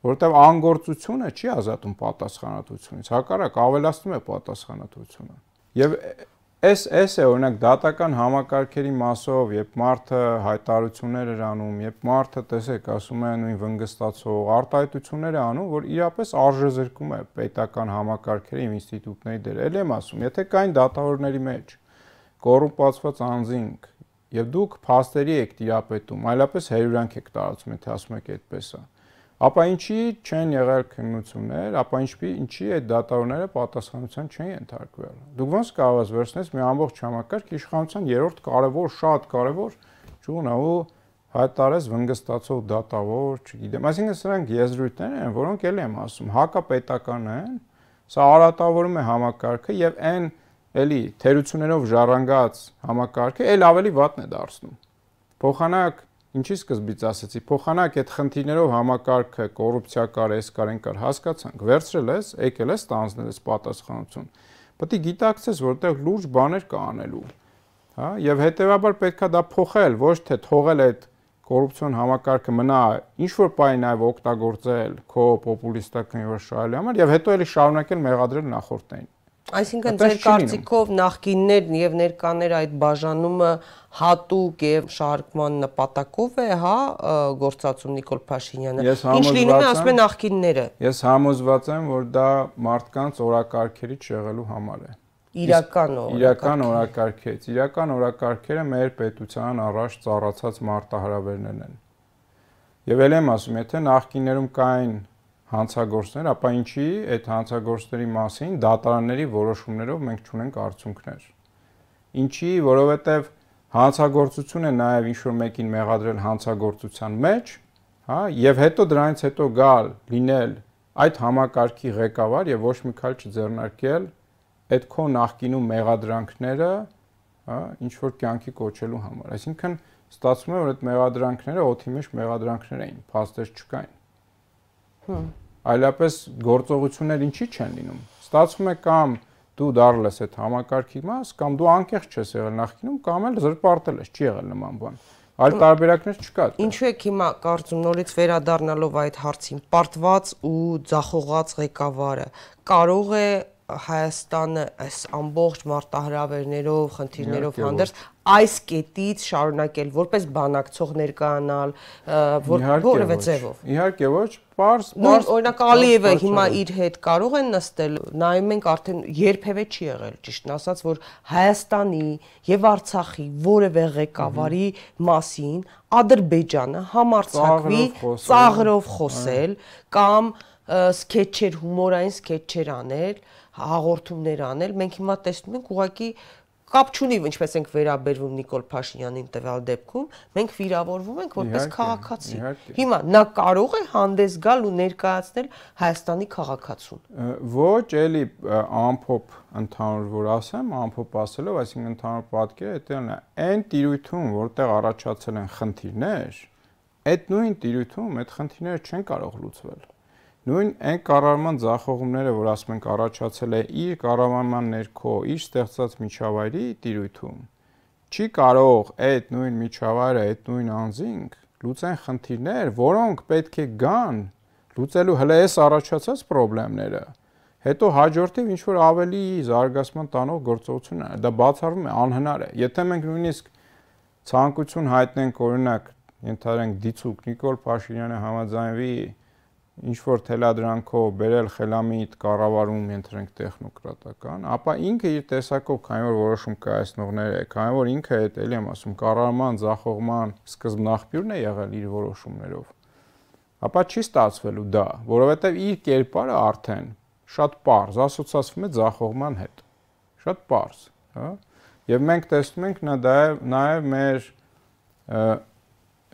Որտեւ անգործությունը չի ազատում պատասխանատվությունից, հակառակ ավելացնում է պատասխանատվությունը։ Եվ Էս էս է օրինակ դատական համակարգերի մասով, երբ մարդը հայտարարություններ էր անում, երբ մարդը տեսեք, ասում է նույն վնգստացող արտահայտություններ է անում, որ իրապես արժեզրկում է պետական համակարգերի եւ ինստիտուտների դերը։ Էլ եմ ասում, եթե կային դատավորների մեջ կոռումպացված անձինք եւ դուք փաստերի եք տիրապետում, այլապես հերյուրանք եք տարածում, եթե ասում եք այդպես է։ այդ ապա ինչի չեն եղել քննություններ, ապա ինչի ինչի այդ դատարանները պատասխանության չեն ենթարկվել։ Դուք ոնց կարող ես վերցնես մի ամբողջ համակարգ իշխանության երրորդ կարևոր, շատ կարևոր ճյուղն ու հայտարարես վնգստացող դատավոր, չգիտեմ։ Այսինքն սրանք եզրույթներ են, որոնք էլ եմ ասում, հակապետական են, սա արատավորում է համակարգը եւ այն էլի թերություններով ժառանգած համակարգը էլ ավելի վատն է դարձնում։ Փոխանակ Ինչի սկզբից ասացի, փոխանակ այդ խնդիրներով համակարգը, կոռուպցիա կար, էս կար, այն կար, հասկացանք, վերցրել ես, եկել ես, տանձնել ես պատասխանատվություն։ Պետք է գիտակցես, որտեղ լուրջ բաներ կա անելու։ Հա, եւ հետեւաբար պետքա դա փոխել, ոչ թե թողել այդ կոռուպցիոն համակարգը մնա ինչ որ պայն այվ օգտագործել քո պոպուլիստական երաշալի համար եւ հետո էլի շարունակել մեղադրել նախորդներին։ Այսինքն ձեր կարծիքով նախկիններն եւ ներկաներ այդ բաժանումը հատուկ եւ շարքման նպատակով է, հա, գործածում Նիկոլ Փաշինյանը։ Ինչ լինում է, ասում են նախկինները։ Ես համոզված եմ, որ դա մարդկանց օրակարգերից շեղելու համար է։ Իրական օրակարգ։ Իրական օրակարգից։ Իրական օրակարգերը մեր պետության առաջ ծառացած մարտահրավերներն են։ Եվ ելեմ ասում, եթե նախկիններում կային հանցագործներ, ապա ինչի այդ հանցագործների մասին դատարանների որոշումներով մենք չունենք արդյունքներ։ Ինչի, որովհետև հանցագործությունը նաև ինչ որ մեկին մեղադրել հանցագործության մեջ, հա, եւ հետո դրանից հետո գալ, լինել այդ համակարգի ղեկավար եւ ոչ մի քալ չձեռնարկել այդ քո նախկինում մեղադրանքները, հա, ինչ որ կյանքի կոչելու համար։ Այսինքն ստացվում է, որ այդ մեղադրանքները օթի մեջ մեղադրանքներ էին, փաստեր չկային։ Հմ Այլապես գործողություններ ինչի չեն լինում։ Ստացվում է կամ դու դառնաս այդ համակարգի մաս, կամ դու անկեղծ չես եղել նախկինում, կամ էլ զրպարտել ես, չի եղել նման բան։ Այլ տարբերակներ չկա։ Ինչու եք հիմա կարծում նորից վերադառնալով այդ հարցին, պարտված ու ձախողած ղեկավարը կարող է Հայաստանը այս ամբողջ մարտահրավերներով, խնդիրներով հանդերձ այս կետից շարունակել որպես բանակցող ներկայանալ որևէ ձևով։ Իհարկե ոչ, պարզ, պարզ։ Օրինակ Ալիևը հիմա իր հետ կարող են նստել, նայում ենք արդեն երբևէ չի եղել, ճիշտն ասած, որ Հայաստանի եւ Արցախի որևէ ղեկավարի մասին Ադրբեջանը համարցակվի ծաղրով խոսել կամ սկեչեր, հումորային սկեչեր անել, հաղորդումներ անել, մենք հիմա տեսնում ենք ուղղակի կապ չունի ինչպես ենք վերաբերվում Նիկոլ Փաշինյանին տվյալ դեպքում, մենք վիրավորվում ենք որպես քաղաքացի։ Հիմա նա կարող է հանդես գալ ու ներկայացնել Հայաստանի քաղաքացուն։ Ոչ, էլի ամփոփ ընդհանուր որ ասեմ, ամփոփ ասելով, այսինքն ընդհանուր պատկերը դա այն տիրույթում, որտեղ առաջացել են խնդիրներ, այդ նույն տիրույթում այդ խնդիրները չեն կարող լուծվել նույն այն կառավարման ձախողումները, որ ասում ենք առաջացել է իր կառավարման ներքո, իր ստեղծած միջավայրի տիրույթում, չի կարող այդ նույն միջավայրը, այդ նույն անձինք լուծեն խնդիրներ, որոնք պետք է գան լուծելու հələ էս առաջացած խնդիրները, հետո հաջորդիվ ինչ որ ավելի զարգացման տանող գործողություն է։ Դա բացառվում է, անհնար է։ Եթե մենք նույնիսկ ցանկություն հայտնենք օրինակ ենթադրենք դիցուկ Նիկոլ Փաշինյանը համաձայնվի ինչ որ թելադրանքով բերել խելամիտ կառավարում ենթրենք տեխնոկրատական, ապա ինքը իր տեսակով քանի որ որոշում կայացնողներ է, քանի որ ինքը այդ էլի եմ ասում կառավարման ձախողման սկզբնաղբյուրն է եղել իր որոշումներով, ապա չի ստացվելու դա, որովհետև իր կերպարը արդեն շատ པարզ ասոցացվում է ձախողման հետ։ Շատ པարզ, հա։ Եվ մենք տեսնում ենք նա դա նաև մեր և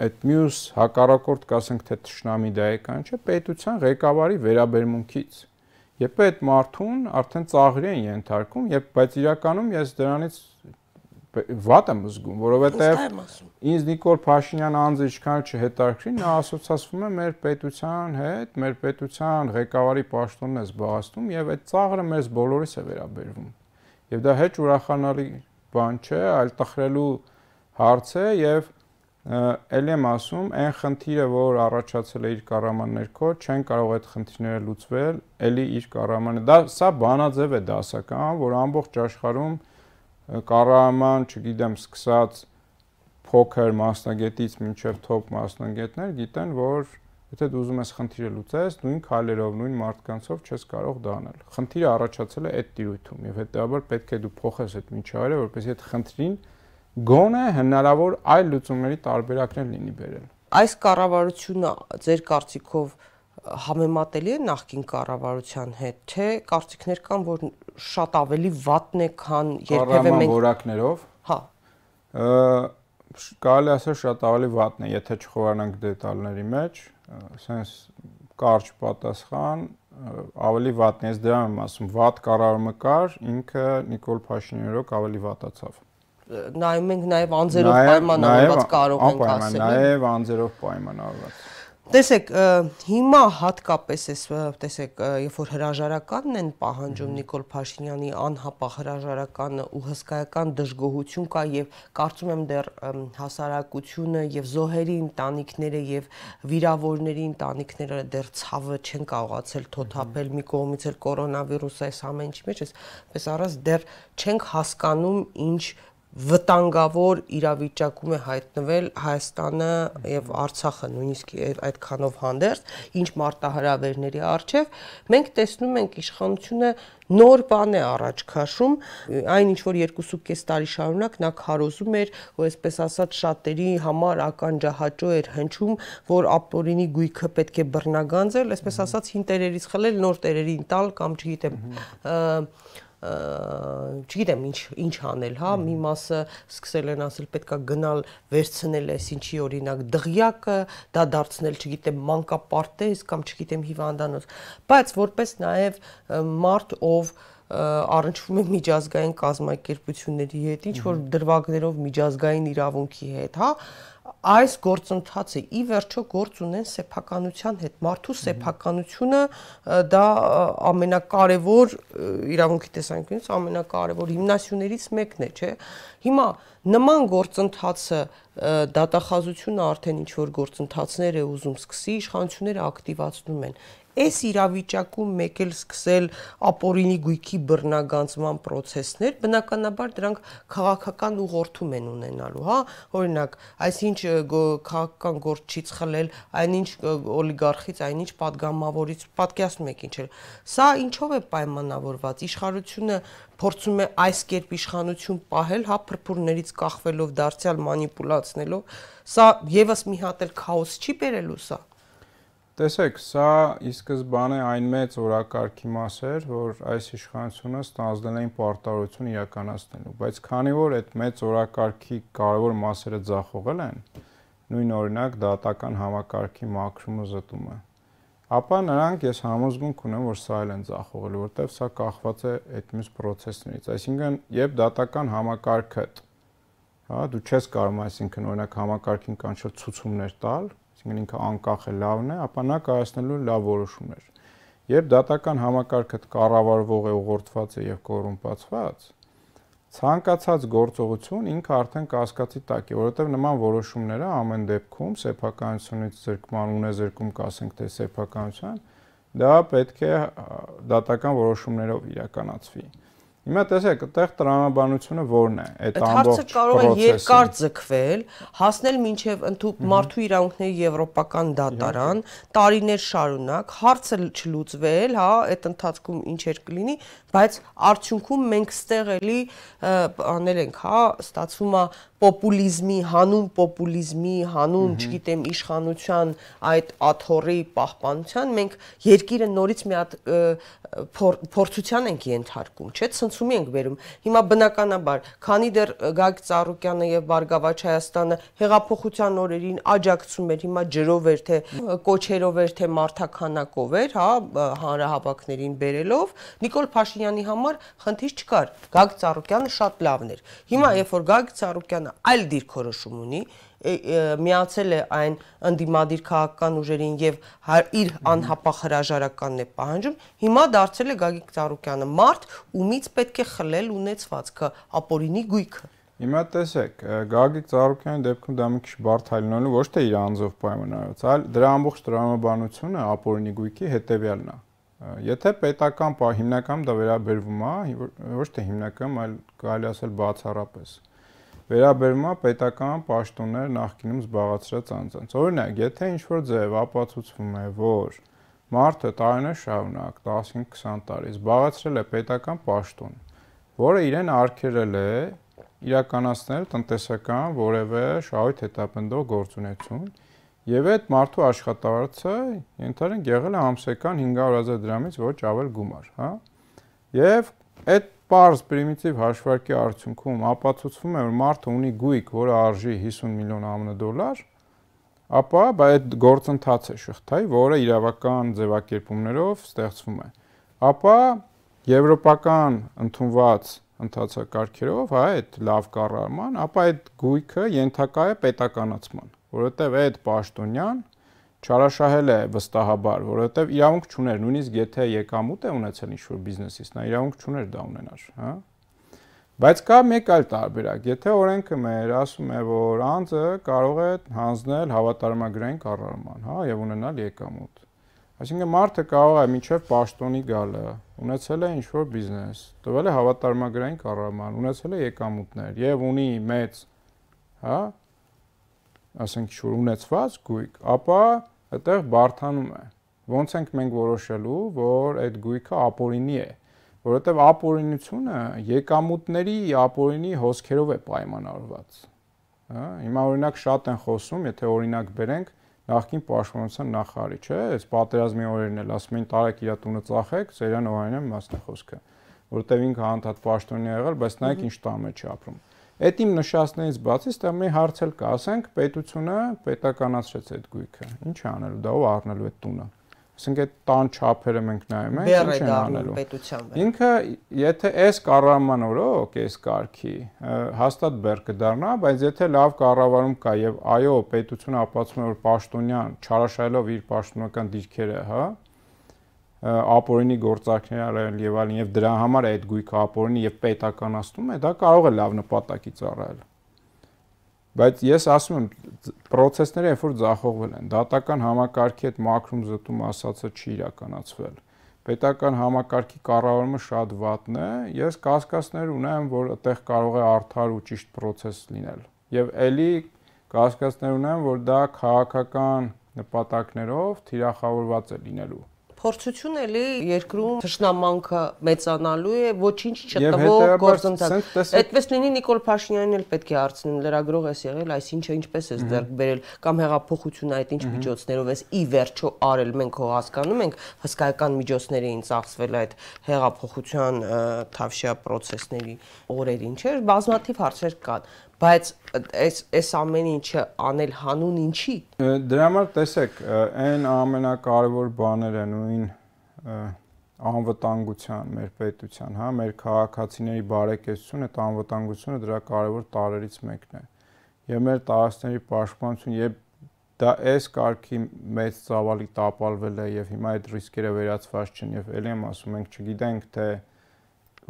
այդ մյուս հակառակորդ կասենք թե ճշնամի դայեկան չէ պետության ղեկավարի վերաբերմունքից երբ այդ մարդուն արդեն ծաղրի են ենթարկում երբ բայց իրականում ես դրանից վատ եմ զգում որովհետև ինձ Նիկոլ Փաշինյան անձը ինչքան չհետաքրքրի նա ասոցացվում է մեր պետության հետ մեր պետության ղեկավարի պաշտոնն է զբաղացնում եւ այդ ծաղրը մեզ բոլորիս է վերաբերվում եւ դա հեչ ուրախանալի բան չէ այլ տխրելու հարց է եւ Էլ եմ ասում, այն խնդիրը, որ առաջացել է իր կառաման ներքո, չեն կարող այդ խնդիրները լուծվել, ելի իր կառամանը։ Դա սա բանաձև է դասական, որ ամբողջ աշխարհում կառաման, չգիտեմ, սկսած փոքր մասնագետից մինչև թոփ մասնագետներ գիտեն, որ եթե դու ուզում ես խնդիրը լուծես, նույն քայլերով, նույն մարդկանցով չես կարող դա անել։ Խնդիրը առաջացել է այդ տիրույթում եւ հետեւաբար պետք է դու փոխես այդ միջավայրը, որպեսզի այդ խնդրին գոնե հնարավոր այլ լուծումների տարբերակներ լինի բերել։ Այս կառավարությունը ձեր կարծիքով համեմատելի է նախկին կառավարության հետ, թե կարծիքներ կան, որ շատ ավելի վատն է, քան երբևէ մենք որակներով։ Հա։ Կարելի ասել շատ ավելի վատն է, եթե չխորանանք դետալների մեջ, ասես կարճ պատասխան ավելի վատն է, ես դրա եմ ասում, վատ կառավարումը կար, ինքը Նիկոլ Փաշինյանով ավելի վատացավ նայում ենք նաև անձերով պայմանավորված կարող ենք ասել։ Նաև անձերով պայմանավորված։ Տեսեք, հիմա հատկապես էս տեսեք, երբ որ հրաժարականն են պահանջում Նիկոլ Փաշինյանի անհապաղ հրաժարականը ու հսկայական դժգոհություն կա եւ կարծում եմ դեռ հասարակությունը եւ զոհերի ընտանիքները եւ վիրավորների ընտանիքները դեռ ցավը չեն կարողացել թոթափել մի կողմից էլ կորոնավիրուսը այս ամեն ինչի մեջ էս պես առած դեռ չենք հասկանում ինչ վտանգավոր իրավիճակում է հայտնվել Հայաստանը եւ Արցախը նույնիսկ այդքանով հանդերձ ինչ մարտահրավերների արչեվ մենք տեսնում ենք իշխանությունը նոր բան է առաջ քաշում այն ինչ որ 2.5 տարի շարունակ նա քարոզում էր ու այսպես ասած շատերի համար ականջահաճո էր հնչում որ ապօրինի գույքը պետք է բռնագանձել այսպես ասած հին տերերից խլել նոր տերերին տալ կամ չգիտեմ չգիտեմ ինչ ինչ անել, հա, մի մասը սկսել են ասել պետքա գնալ վերցնել էս ինչի օրինակ դղյակը, դա դարձնել, չգիտեմ, մանկապարտեզ կամ չգիտեմ հիվանդանոց, բայց որպես նաև մարդ, ով առնչվում է միջազգային կազմակերպությունների հետ, ինչ որ դրվագներով միջազգային իրավունքի հետ, հա, այս գործընթացը ի վերջո գործ ունեն սեփականության հետ։ Մարդու սեփականությունը դա ամենակարևոր իրավունքի տեսանկյունից ամենակարևոր հիմնասյուներից մեկն է, չէ՞։ Հիմա նման գործընթացը դատախազությունը արդեն ինչ որ գործընթացներ է ուզում սկսի, իշխանությունները ակտիվացնում են այս իրավիճակում մեկ էլ սկսել ապօրինի գույքի բռնագանձման process-ներ, բնականաբար դրանք քաղաքական ուղղորդում են ունենալու, հա, օրինակ, այսինչ քաղաքական գործչից խլել, այնինչ օլիգարխից, այնինչ падգամավորից, պատկերացնում եք ինչ է։ Սա ինչով է պայմանավորված։ Իշխանությունը փորձում է այս կերպ իշխանություն պահել, հա, փրփուրներից կախվելով, դարձյալ մանիպուլացնելով։ Սա եւս մի հատ էլ քաոս չի բերելու սա։ Ա, Տեսեք, սա ի սկզբանե այն մեծ օրակարգի մաս էր, որ այս իշխանությունը ստանձնել էին պարտավորություն իրականացնելու, բայց քանի որ այդ մեծ օրակարգի կարևոր մասերը ձախողել են, նույն օրինակ դատական համակարգի մաքրումը զտումը, ապա նրանք ես համոզմունք ունեմ, որ սա էլ են ձախողել, որտեղ սա կախված է այդ մյուս process-ներից։ Այսինքն, երբ դատական համակարգը հա դու չես կարող այսինքն օրինակ համակարգին կանչել ցուցումներ տալ, marketing-ն ինքը անկախ է, լավն է, ապա նա կայացնելու լավ որոշումներ։ Երբ դատական համակարգը կառավարվող է, ուղղորդված է եւ կոռումպացված, ցանկացած գործողություն ինքը արդեն կասկածի տակ է, որովհետեւ նման որոշումները ամեն դեպքում սեփականությունից զրկման ունեզերքում կասենք թե սեփականության դա պետք է դատական որոշումներով իրականացվի։ դա Հիմա տեսեք, այդտեղ տրամաբանությունը որն է, այդ ամբողջ հարցը կարող է երկար ձգվել, հասնել մինչև ընդհանուր մարդու իրավունքների եվրոպական դատարան, տարիներ շարունակ, հարցը չլուծվել, հա, այդ ընթացքում ինչեր կլինի, բայց արդյունքում մենք ստեղելի անել ենք, հա, ստացվում է պոպուլիզմի, հանուն պոպուլիզմի, հանուն, չգիտեմ, իշխանության այդ աթորի պահպանության մենք երկիրը նորից մի հատ փորձության ենք ենթարկում, չէ՞, ցնցումի ենք վերում։ Հիմա բնականաբար, քանի դեռ Գագ Ծառուկյանը եւ Բարգավաճ Հայաստանը հեղափոխության օրերին աջակցում էր, հիմա ջրով էր թե կոչերով էր թե մարտականակով էր, հա, հանրահավաքներին բերելով, Նիկոլ Փաշինյանի համար խնդիր չկար։ Գագ Ծառուկյանը շատ լավն էր։ Հիմա երբ որ Գագ Ծառուկյանը Հայաստանը այլ դիրքորոշում ունի, միացել է այն ընդդիմադիր քաղաքական ուժերին եւ իր անհապաղ հրաժարականն է պահանջում, հիմա դարձել է Գագիկ Ծառուկյանը մարդ, ումից պետք է խլել ունեցվածքը, ապօրինի գույքը։ Հիմա տեսեք, Գագիկ Ծառուկյանի դեպքում դա մի քիչ բարդ հայտնելու ոչ թե իր անձով պայմանավորված, այլ դրա ամբողջ տրամաբանությունը ապօրինի գույքի հետևյալն է։ Եթե պետական հիմնական դա վերաբերվում է, ոչ թե հիմնական, այլ կարելի ասել բացառապես, վերաբերում է պետական պաշտոններ նախկինում զբաղացրած անձանց։ Օրինակ, եթե ինչ-որ ձև ապացուցվում է, որ մարդը տարիներ շարունակ 15-20 տարի զբաղացրել է պետական պաշտոն, որը իրեն արգելել է իրականացնել տնտեսական որևէ շահույթ հետապնդող գործունեություն, եւ այդ մարդու աշխատավարձը ենթարեն եղել է ամսական 500 000 դրամից ոչ ավել գումար, հա։ Եվ այդ Պարզ պրիմիտիվ հաշվարկի արդյունքում ապացուցվում է, որ մարդը ունի գույք, որը արժի 50 միլիոն ԱՄՆ դոլար, ապա բայ այդ գործընթաց է շղթայի, որը իրավական ձևակերպումներով ստեղծվում է։ Ապա եվրոպական ընդունված ընթացակարգերով, հա, այդ լավ կառարման, ապա այդ գույքը ենթակա է պետականացման, որովհետև այդ պաշտոնյան չարաշահել է վստահաբար, որովհետև իրավունք չուներ, նույնիսկ եթե եկամուտ է ունեցել ինչ-որ բիզնեսից, նա իրավունք չուներ դա ունենալ, հա։ Բայց կա մեկ այլ տարբերակ, եթե օրենքը մեր ասում է, որ անձը կարող է հանձնել հավատարմագրային կառավարման, հա, եւ ունենալ եկամուտ։ Այսինքն մարդը կարող է մինչև պաշտոնի գալը, ունեցել է ինչ-որ բիզնես, տվել է հավատարմագրային կառավարման, ունեցել է եկամուտներ եւ ունի մեծ, հա, ասենք ինչ-որ ունեցված գույք, ապա այդտեղ բարթանում է։ Ոնց ենք մենք որոշելու, որ այդ գույքը ապօրինի է, որովհետև ապօրինությունը եկամուտների ապօրինի հոսքերով է պայմանավորված։ Հա, հիմա օրինակ շատ են խոսում, եթե օրինակ բերենք նախկին պաշտպանության նախարարի, չէ՞, այս պատերազմի օրերն էլ ասում են տարեք իր տունը ծախեք, Սերյան Օհանյանը մասնախոսքը, որովհետև ինքը անդադ պաշտոնյա եղել, բայց նայեք ինչ տամ է չի ապրում։ Ա Այդ իմ նշածներից բացի, ստա մի հարց էլ կա, ասենք պետությունը պետականացրեց այդ գույքը։ Ինչ անելու, դա ով առնելու այդ տունը։ Ասենք այդ տան չափերը մենք նայում ենք, ինչ են անելու։ Ինքը, եթե այս կառավարմանորոք, այս կարգի հաստատ բեր կդառնա, բայց եթե լավ կառավարում կա եւ այո, պետությունը ապացուցում է որ պաշտոնյան չարաշահելով իր պաշտոնական դիրքերը, հա, ապօրինի գործարքներ արել եւ այլն եւ դրա համար այդ գույքը ապօրինի եւ պետականացնում է, դա կարող է լավ նպատակի ծառայել։ Բայց ես ասում եմ, process-ները երբ որ ձախողվել են, դատական համակարգի այդ մակրոմ զտում ասածը չի իրականացվել։ Պետական համակարգի կառավարումը շատ վատն է։ Ես կասկածներ ունեմ, որ այդտեղ կարող է արդար ու ճիշտ process լինել։ Եվ ելի կասկածներ ունեմ, որ դա քաղաքական նպատակներով թիրախավորված է լինելու փորձություն էլի երկրում ճշնամանքը մեծանալու է, ոչինչ չտվող գործընթաց։ Այդպես լինի Նիկոլ Փաշինյանին էլ պետք է հարցնեն, լրագրող ես եղել, այս ինչը ինչպես ես ձեռք բերել կամ հեղափոխությունը այդ ինչ միջոցներով ես ի վերջո արել, մենք հո հասկանում ենք, հսկայական միջոցներ էին ծախսվել այդ հեղափոխության թավշյա process-ների օրերին, չէ՞, բազմաթիվ հարցեր կան բայց այս այս ամեն ինչը անել հանուն ինչի դրա համար տեսեք այն ամենակարևոր բաները նույն անվտանգության մեր պետության, հա, մեր քաղաքացիների բարեկեցությունը, այդ անվտանգությունը դրա կարևոր տարերից մեկն է։ Եվ մեր տարածքների պաշտպանություն, եւ դա այս կարգի մեծ ծավալի տապալվել է եւ հիմա այդ ռիսկերը վերացված չեն եւ ելի եմ ասում, մենք չգիտենք թե դե,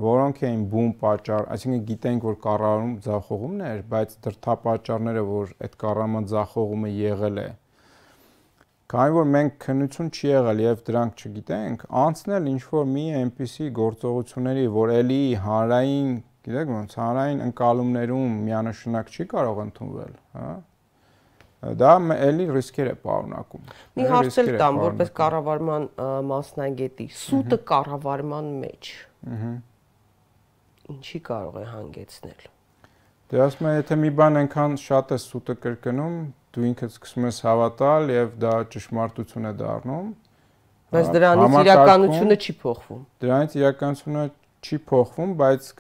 որոնք էին բում պատճառ, այսինքն գիտենք, որ կառավարում ձախողումն էր, բայց դրթապաճառները, որ այդ կառավարման ձախողումը եղել է, քանի որ մենք քննություն չի եղել եւ դրանք չգիտենք, անցնել ինչ որ մի այնպիսի գործողությունների, որ ելի հանրային, գիտեք, ոնց հանրային ընկալումներում միանշանակ չի կարող ընդունվել, հա դա էլի ռիսկեր է պարունակում։ Մի հարց էլ տամ, որպես կառավարման մասնագետի, սուտը կառավարման մեջ։ Ահա ինչի կարող է հանգեցնել։ Դե ասում եմ, եթե մի բան այնքան շատ է սուտը կրկնում, դու ինքդ սկսում ես հավատալ եւ դա ճշմարտություն է դառնում։ Բայց դրանից իրականությունը չի փոխվում։ Դրանից իրականությունը չի փոխվում, բայց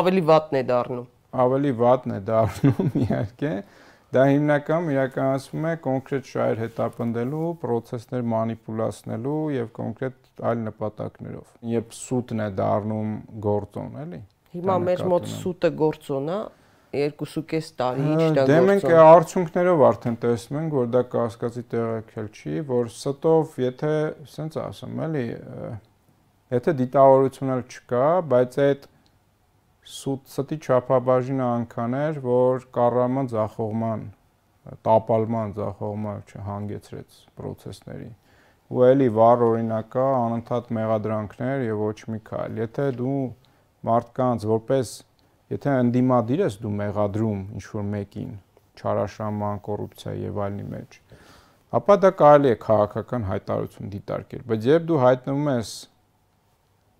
ավելի վատն է դառնում։ Ավելի վատն է դառնում, իհարկե։ Ա Դա հիմնականում իրականացվում է կոնկրետ շահեր հետապնդելու, process-ներ մանիպուլացնելու եւ կոնկրետ այլ նպատակներով։ Երբ սուտն է դառնում գործոն, էլի։ Հիմա մեր մոտ սուտը գործոն է, 2.5 տարի հա, ինչ դա գործոն։ Դե մենք արդյունքներով արդեն տեսնում ենք, որ դա կասկածի տեղակել չի, որ ստով, եթե, ասենց ասեմ, էլի, եթե դիտավորությունն չկա, բայց այդ սուտի չափաբաժինը անքան էր, որ կառավարման ձախողման, տապալման ձախողման չհանգեցրեց process-ների։ Ու էլի վառ օրինակա անընդհատ մեղադրանքներ եւ ոչ մի քայլ։ Եթե դու մարդկանց որպես եթե ընդդիմադիր ես դու մեղադրում ինչ որ մեկին, չարաշահման, կոռուպցիա եւ այլնի մեջ, ապա դա կարելի է քաղաքական հայտարարություն դիտարկել, բայց երբ դու հայտնվում ես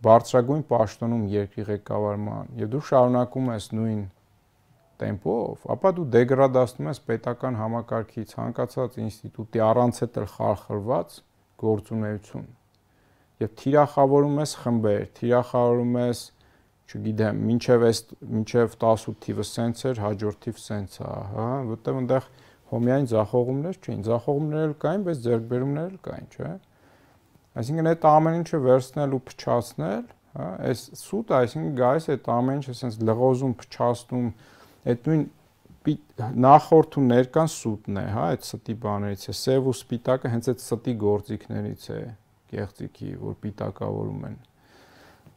բարձրագույն պաշտոնում երկրի ղեկավարման եւ դու շարունակում ես նույն տեմպով, ապա դու դեգրադացնում ես պետական համակարգի ցանկացած ինստիտուտի առանց է տխարխրված գործունեություն։ Եվ թիրախավորում ես խմբեր, թիրախավորում ես, չգիտեմ, ինչև էս ինչև 18 թիվը սենց էր, հաջորդ թիվ սենց է, հա, որտեղ այնտեղ հոմիայն ձախողումներ չէին, ձախողումներ էլ կային, բայց ձերբերումներ էլ կային, չէ՞ Այսինքն այդ ամեն ինչը վերցնել ու փչացնել, հա, այս սուտը, այսինքն գայս այդ ամեն ինչը ասես լղոզում փչացնում, այդ նույն նախորդ ու ներքան սուտն է, հա, այդ ստի բաներից է, սև ու սպիտակը հենց այդ ստի գործիքներից է, կեղծիքի, որ պիտակավորում են։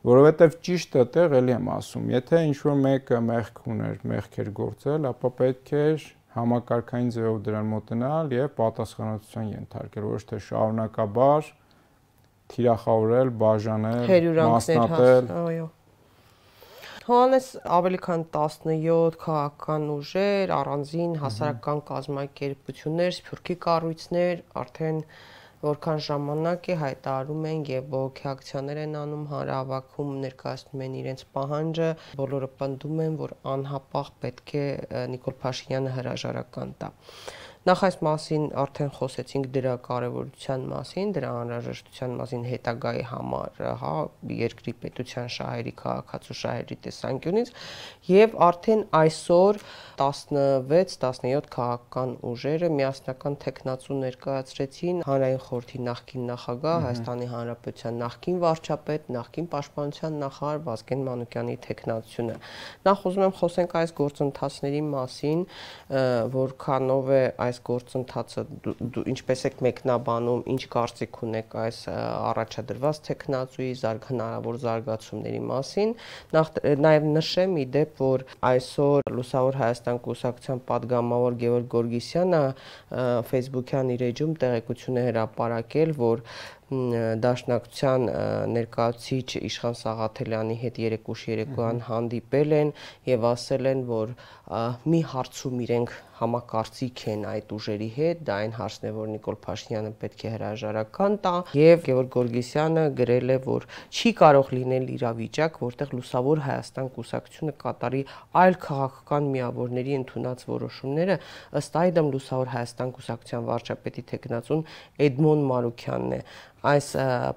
Որովհետև ճիշտ այդտեղ էլի եմ ասում, եթե ինչ որ մեկը մեղք ուներ, մեղք էր գործել, ապա պետք էր համակարգային ձևով դրան մոտենալ եւ պատասխանատվության ենթարկել, ոչ թե շարունակաբար թիրախավորել, բաժանել, մասնատել։ Այո։ Հովանես ավելի քան 17 քաղաքական ուժեր, առանձին հասարակական կազմակերպություններ, սփյուռքի կառույցներ արդեն որքան ժամանակ է հայտարարում են եւ բողոքի ակցիաներ են անում, հանրահավաքում ներկայացնում են իրենց պահանջը, բոլորը պնդում են, որ անհապաղ պետք է Նիկոլ Փաշինյանը հրաժարական տա։ Ա, Նախ այս մասին արդեն խոսեցինք դրա կարևորության մասին, դրա անհրաժեշտության մասին հետագայի համար, հա, երկրի պետության շահերի, քաղաքացու շահերի տեսանկյունից եւ արդեն այսօր 16-17 քաղաքական ուժերը միասնական տեխնացու ներկայացրեցին հանրային խորհրդի նախկին նախագահ, Հայաստանի Հանրապետության նախկին վարչապետ, նախկին պաշտպանության նախարար Վազգեն Մանուկյանի տեխնացությունը։ Նախ ուզում եմ խոսենք այս գործընթացների մասին, որքանով է այս այս գործընթացը դու ինչպես եք մեկնաբանում, ինչ կարծիք ունեք այս առաջադրված տեխնացուի հնարավոր զարգացումների մասին։ Նախ նաև նշեմ ի դեպ, որ այսօր Լուսավոր Հայաստան կուսակցության падգամավոր Գևորգ Գորգիսյանը Facebook-յան իր էջում տեղեկություն է հրապարակել, որ դաշնակցության ներկայացիչ Իշխան Սաղաթելյանի հետ երեք ուշ երեկոյան հանդիպել են եւ ասել են, որ մի հարցում իրենք համակարծիք են այդ ուժերի հետ, դա այն հարցն է, որ Նիկոլ Փաշինյանը պետք է հրաժարական տա եւ Գևորգ Գորգիսյանը գրել է, որ չի կարող լինել իրավիճակ, որտեղ լուսավոր Հայաստան կուսակցությունը կատարի այլ քաղաքական միավորների ընդունած որոշումները, ըստ այդմ լուսավոր Հայաստան կուսակցության վարչապետի թեկնածուն Էդմոն Մարուկյանն է այս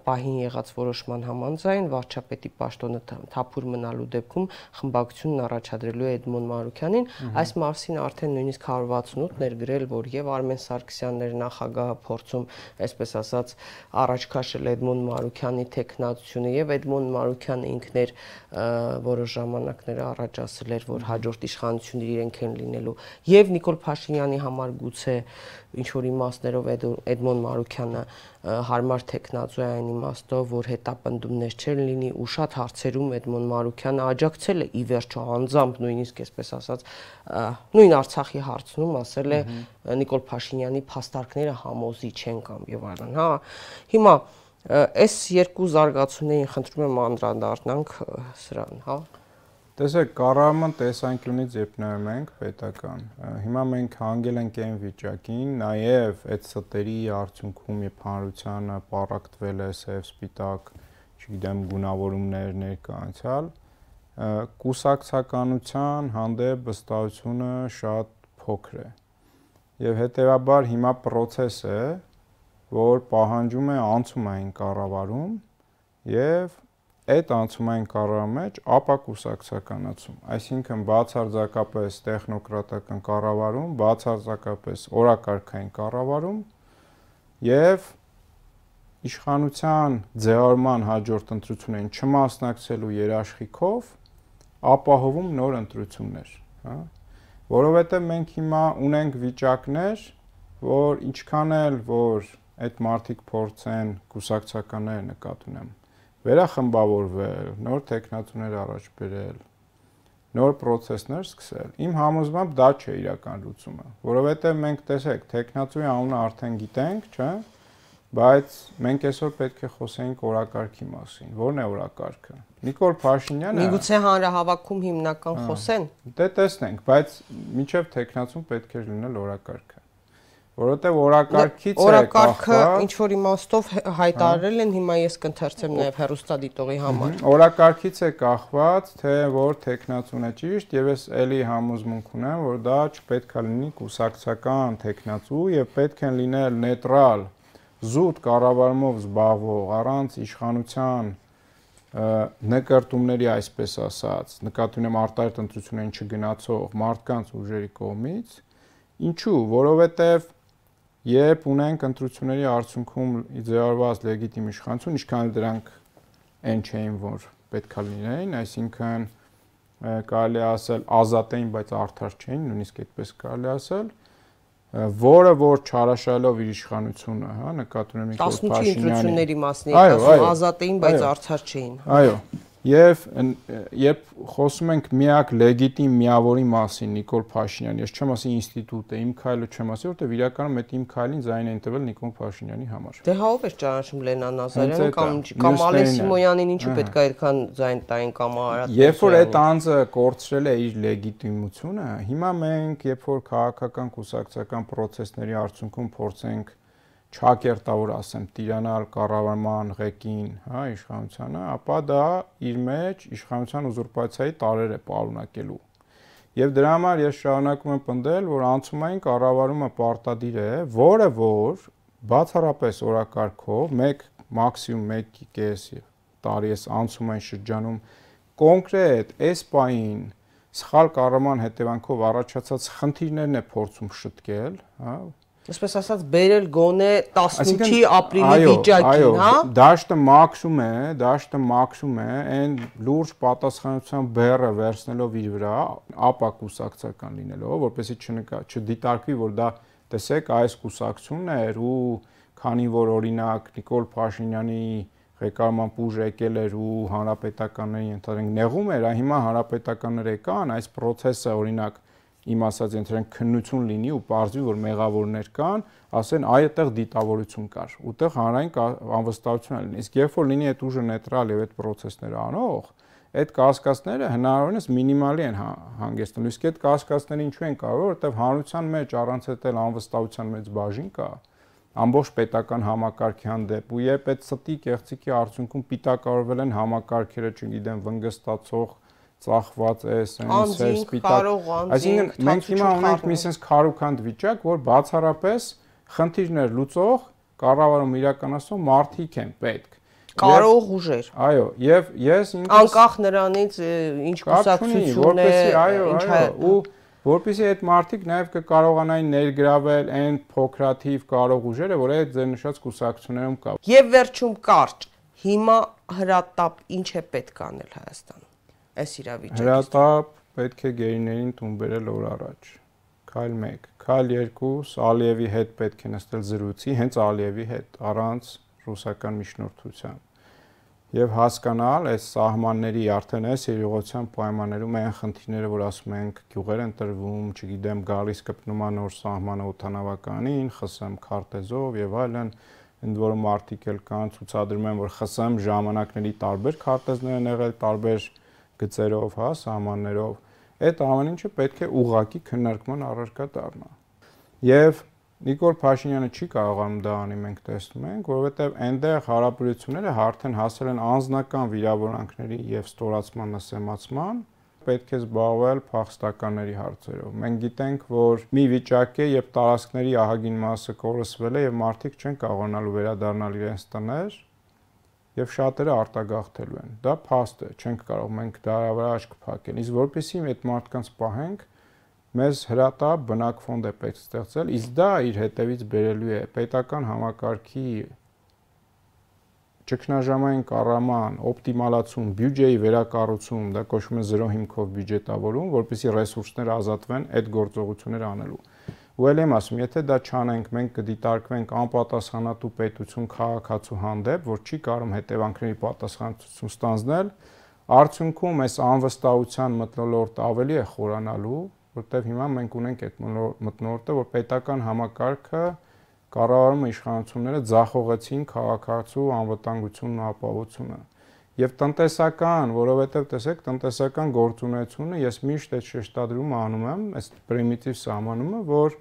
պահին եղած որոշման համանձայն վարչապետի պաշտոնը թափուր մնալու դեպքում խմբակցությունն առաջադրելու է Էդմոն Մարուկյանին այս մասին արդեն նույնիսկ 168 ներգրել, որ եւ Արմեն Սարգսյաններ նախագահը փորձում, այսպես ասած, առաջ քաշել Էդմոն Մարուկյանի տեխնացությունը եւ Էդմոն Մարուկյանը ինքներ որոշ ժամանակներ առաջ ասել էր, որ հաջորդ իշխանությունները իրենք են լինելու եւ Նիկոլ Փաշինյանի համար գուցե ինչ որ իմաստներով Էդմոն Մարուկյանը հարմար տեխնացու է այն իմաստով, որ հետապնդումներ չեն լինի ու շատ հարցերում Էդմոն Մարուկյանը աջակցել է ի վերջո անձամբ նույնիսկ այսպես ասած նույն Արցախի հա հարցնում, ասել է Նիկոլ Փաշինյանի փաստարկները համոզիչ են կամ եւ այլն, հա։ Հիմա այս երկու զարգացումներին խնդրում եմ անդրադառնանք սրան, հա։ Տեսեք, կառավարման տեսանկյունից երբ նայում ենք պետական, հիմա մենք հանգել ենք այն վիճակին, նաև այդ ստերի արդյունքում եւ հանրությանը պարակտվել է սև սպիտակ, չգիտեմ, գունավորումներ ներկայացալ, կուսակցականության հանդեպ վստահությունը շատ փոքր է։ Եվ հետեւաբար հիմա process է, որ պահանջում է անցումային կառավարում եւ այդ անցումային կառավարման մեջ ապակուսակցականացում, այսինքն բացարձակապես տեխնոկրատական կառավարում, բացարձակապես օրակարգային կառավարում եւ իշխանության ձևարման հաջորդ ընտրություններին չմասնակցելու երաշխիքով ապահովում նոր ընտրություններ, հա? որովհետեւ մենք հիմա ունենք վիճակներ, որ ինչքան էլ որ այդ մարտիկ փորձեն կուսակցականները նկատ ունեմ վերախմբավորվել, նոր տեխնատուներ առաջ բերել, նոր process-ներ սկսել։ Իմ համոզմամբ դա չէ իրական լուծումը, որովհետեւ մենք տեսեք, տեխնատուի անունը արդեն գիտենք, չէ՞, Բայց մենք այսօր պետք է խոսենք օրակարգի մասին։ Որն է օրակարգը։ Նիկոլ Փաշինյանը Միգուցե հանրահավաքում հիմնական խոսեն։ Դե տեսնենք, բայց միջև տեխնացում պետք է լինել օրակարգը։ Որովհետև օրակարգից է օրակարգը ինչ որ իմաստով հայտարարել են, հիմա ես կընթերցեմ նաև հերոստադիտողի համար։ Օրակարգից է կախված, թե որ տեխնացուն է ճիշտ, եւ ես ելի համոզմունք ունեմ, որ դա չպետք է լինի կուսակցական տեխնացու եւ պետք են լինել նեյտրալ զուտ կառավարումով զբաղվող առանց իշխանության նկարտումների այսպես ասած նկատի ունեմ արտահերտ ընտրություններին չգնացող մարդկանց ուժերի կողմից ինչու որովհետև երբ ունենք ընտրությունների արդյունքում ձևավորված լեգիտիմ իշխանություն ինչքան դրանք այն չէին որ պետքա լինեին այսինքն կարելի ասել ազատ էին բայց արդար չէին նույնիսկ այդպես կարելի ասել որը որ չարաշալով իր իշխանությունը, հա, նկատում եմ Նիկոլ Փաշինյանի 18 ընտրությունների մասն է, ասում ազատ էին, բայց արցար չէին։ հա։ Այո, Եվ երբ խոսում ենք միակ լեգիտիմ միավորի մասին Նիկոլ Փաշինյան, ես չեմ ասի ինստիտուտ է, իմ քայլը չեմ ասի, որտեվ իրականում այդ իմ քայլին ձայն են տվել Նիկոլ Փաշինյանի համար։ Դե հա ով է ճանաչում Լենան Ազարյանը կամ կամ Ալե Սիմոյանին, ինչու պետք է այդքան ձայն տային կամ Արարատ։ Երբ որ այդ անձը կորցրել է իր լեգիտիմությունը, հիմա մենք երբ որ քաղաքական կուսակցական process-ների արդյունքում փորձենք չակերտավոր ասեմ տիրանալ կառավարման ղեկին, հա, իշխանությանը, հա, ապա դա իր մեջ իշխանության ուզուրպացիայի տարեր է պարունակելու։ Եվ դրա համար ես շարունակում եմ պնդել, որ անցումային կառավարումը պարտադիր է, որը որ բացառապես օրակարգով 1 մաքսիմում 1.5 տարի էս անցումային շրջանում կոնկրետ այս պահին սխալ կառավարման հետևանքով առաջացած խնդիրներն է փորձում շտկել, հա, այսպես ասած բերել գոնե 18-ի ապրիլի վիճակին, հա? Այո, դաշտը մաքսում է, դաշտը մաքսում է այն լուրջ պատասխանության բեռը վերցնելով իր վրա, ապա կուսակցական լինելով, որպեսզի չնկա, չդիտարկվի, որ դա տեսեք, այս կուսակցությունն էր ու քանի որ օրինակ Նիկոլ Փաշինյանի ղեկավարման բուժ եկել էր ու հանրապետականների ընդհանրենք նեղում էր, հիմա հանրապետականները կան, այս process-ը օրինակ իմ ասած ընտրեն քննություն լինի ու ողջուի որ մեղավորներ կան, ասեն այդտեղ դիտավորություն կար, ուտեղ հանրային անվստահություն լինի։ Իսկ երբ որ լինի այդ ուժը նեյտրալ եւ այդ process-ները անող, այդ կասկածները հնարավորինս մինիմալի են հա, հանգեցնում։ Իսկ այդ կասկածները ինչու են կարևոր, որովհետեւ հանրության մեջ առանց այդել անվստահության մեծ բաժին կա ամբողջ պետական համակարգի հանդեպ ու երբ այդ ստի կեղծիքի արդյունքում պիտակավորվել են համակարգերը, չգիտեմ, վնգստացող, ծախված է, սենց է, սպիտակ։ Այսինքն մենք հիմա ունենք մի սենց քարուքանդ վիճակ, որ բացառապես խնդիրներ լուծող, կառավարում իրականացնող մարդիկ են պետք կարող ուժեր։ Այո, եւ ես ինքս անկախ նրանից ինչ կուսակցություն է, ինչ է ու որպեսզի այդ մարդիկ նաև կկարողանային ներգրավել այն փոքրաթիվ կարող ուժերը, որ այդ ձեր նշած կուսակցություններում կա։ Եվ վերջում կարճ, հիմա հրատապ ինչ է պետք անել Հայաստանում այս իրավիճակից։ Հրատապ պետք է գերիներին տուն բերել օր առաջ։ Քայլ 1, քայլ 2, Ալիևի հետ պետք է նստել զրույցի, հենց Ալիևի հետ, առանց ռուսական միջնորդության։ Եվ հասկանալ այս սահմանների արդեն այս երյուղության պայմաններում այն խնդիրները, որ ասում ենք գյուղեր են տրվում, չգիտեմ, գալիս կպնում անոր սահմանը օտանավականին, ԽՍՀՄ քարտեզով եւ այլն, ընդ որում արտիկել կան, ցուցադրում են, որ ԽՍՀՄ ժամանակների տարբեր քարտեզներ են եղել, տարբեր գծերով, հա, սահմաններով։ Այդ ամեն ինչը պետք է ուղակի քննարկման առարկա դառնա։ Եվ Նիկոլ Փաշինյանը չի կարողանում դա անի, մենք տեսնում ենք, որովհետև այնտեղ հարաբերությունները արդեն հասել են անznական վիրավորանքների եւ ստորացման նսեմացման, պետք է զբաղվել փախստականների հարցերով։ Մենք գիտենք, որ մի վիճակ է, երբ տարածքների ահագին մասը կորսվել է եւ մարդիկ չեն կարողանալու վերադառնալ իրենց տներ, եւ շատերը արտագաղթելու են։ Դա փաստ է, չենք կարող մենք դրա վրա աչք փակել։ Իսկ որպեսզի այդ մարդկանց պահենք, մեզ հրատա բնակ ֆոնդ է պետք ստեղծել, իսկ դա իր հետևից բերելու է պետական համակարգի ճգնաժամային կառաման, օպտիմալացում, բյուջեի վերակառուցում, դա կոչվում է զրո հիմքով բյուջետավորում, որպեսզի ռեսուրսները ազատվեն այդ գործողությունները անելու ու ել եմ ասում, եթե դա չանենք, մենք կդիտարկվենք անպատասխանատու պետություն քաղաքացու հանդեպ, որ չի կարող հետևանքների պատասխանատվություն ստանձնել, արդյունքում այս անվստահության մթնոլորտը ավելի է խորանալու, որտեղ հիմա մենք ունենք այդ մթնոլորտը, որ պետական համակարգը կառավարումը իշխանությունները ձախողեցին քաղաքացու անվտանգությունն ու ապահովությունը եւ տնտեսական, որովհետեւ տեսեք, տնտեսական գործունեությունը ես միշտ այդ շեշտադրումը անում եմ, այս պրիմիտիվ սահմանումը, որ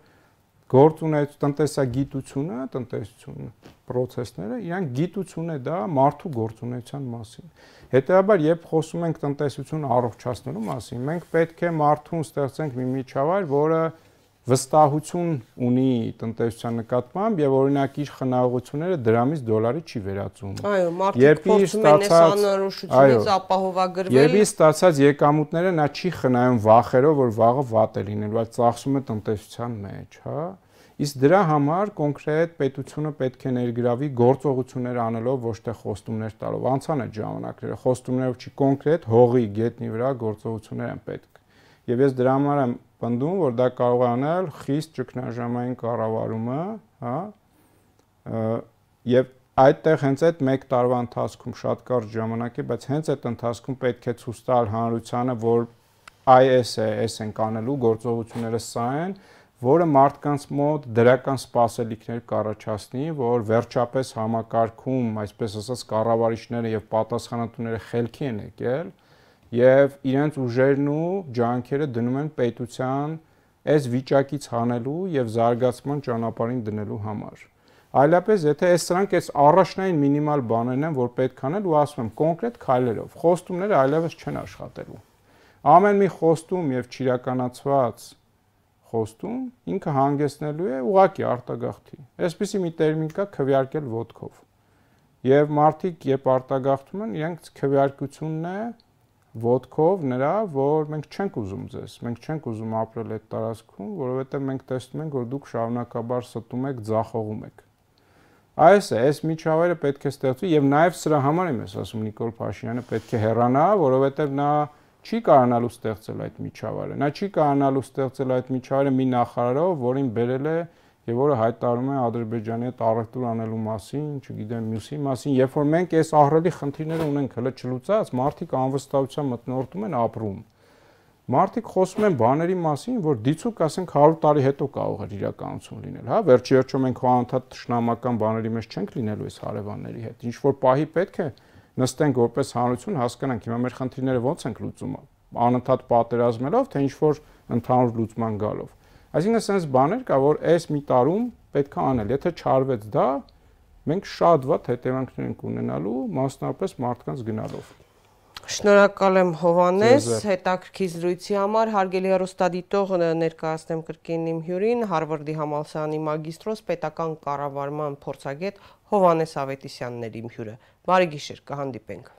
գործ ունեց տնտեսագիտությունը, տնտեսություն process-ները, իրանք գիտություն է դա մարդու գործունեության մասին։ Հետևաբար, երբ խոսում ենք տնտեսություն առողջացնելու մասին, մենք պետք է մարդուն ստեղծենք մի միջավայր, որը մի վստահություն ունի տնտեսության նկատմամբ եւ օրինակ իր խնայողությունները դրամից դոլարի չի վերածում։ Այո, մարդիկ փորձում են անհնարավորությունից ապահովագրվել։ Երբ իր ստացած եկամուտները նա չի խնայում վախերով, որ վաղը վատ է լինել, բայց ծախսում է տնտեսության մեջ, հա։ Իսկ դրա համար կոնկրետ պետությունը պետք է ներգրավի գործողություններ անելով ոչ թե խոստումներ տալով։ Անցան այդ ժամանակները, խոստումներով չի, կոնկրետ հողի գետնի վրա գործողություններ են պետք։ Եվ ես դրա համար եմ պնդում, որ դա կարող է անել խիստ ճգնաժամային կառավարումը, հա, եւ այդտեղ հենց այդ 1 տարվա ընթացքում շատ կարճ ժամանակ է, բայց հենց այդ ընթացքում պետք է ցույց տալ հանրությանը, որ IS է, S են կանելու գործողությունները սա են, որը մարդկանց մոտ դրական սպասելիքներ կառաջացնի, որ վերջապես համակարգում, այսպես ասած, կառավարիչները եւ պատասխանատուները խելքի են եկել, եկել եւ իրենց ուժերն ու ջանքերը դնում են պետության այս վիճակից հանելու եւ զարգացման ճանապարհին դնելու համար։ Այլապես եթե այս սրանք այս առաջնային մինիմալ բաներն են, որ պետք անել ու ասում եմ կոնկրետ քայլերով, խոստումները այլևս չեն աշխատելու։ Ամեն մի խոստում եւ ճիրականացված խոստում ինքը հանգեցնելու է ուղակի արտագաղթի։ Այսպիսի մի տերմին կա քվյարկել ոդկով։ Եվ մարդիկ երբ արտագաղթում են, իրենք քվյարկությունն է, ոդկով նրա, որ մենք չենք ուզում ձեզ, մենք չենք ուզում ապրել այդ տարածքում, որովհետեւ մենք տեսնում ենք, որ դուք շարունակաբար ստում եք, ձախողում եք։ Այս է, այս միջավայրը պետք է ստեղծվի եւ նաեւ սրա համար եմ ես ասում Նիկոլ Փաշինյանը պետք է հեռանա, որովհետեւ նա չի կարողանալու ստեղծել այդ միջավայրը։ Նա չի կարողանալու ստեղծել այդ միջավայրը մի նախարարով, որին բերել է, է եւ որը հայտարարում է Ադրբեջանի հետ առևտուր անելու մասին, չգիտեմ, մյուսի մասին, երբ որ մենք այս ահռելի խնդիրները ունենք հələ չլուծած, մարդիկ անվստահության մտնորդում են ապրում։ Մարդիկ խոսում են բաների մասին, որ դիցուք, ասենք 100 տարի հետո կարող էր իրականություն լինել, հա, վերջիերջո մենք հանթատ ճշնամական բաների մեջ չենք լինելու այս հարևանների հետ։ Ինչ որ պահի պետք է նստենք որպես հանրություն, հասկանանք հիմա մեր խնդիրները ո՞նց ենք լուծում։ Անընդհատ պատերազմելով, թե ինչ որ ընդհանուր լուծման գալով։ Այսինքն sense բաներ կա, որ այս մի տարում պետք է անել, եթե չարվեց դա, մենք շատ ված հետևանքներ ենք ունենալու, մասնապես մարդկանց գնալով։ Շնորհակալ եմ Հովանես հետաքրքիր զրույցի համար։ Հարգելի հեռուստադիտող, ներկայացնեմ կրկին իմ հյուրին Հարվարդի համալսարանի մագիստրոս պետական կառավարման փորձագետ Հովանես Ավետիսյանն էր իմ հյուրը։ Բարի գիշեր, կհանդիպենք։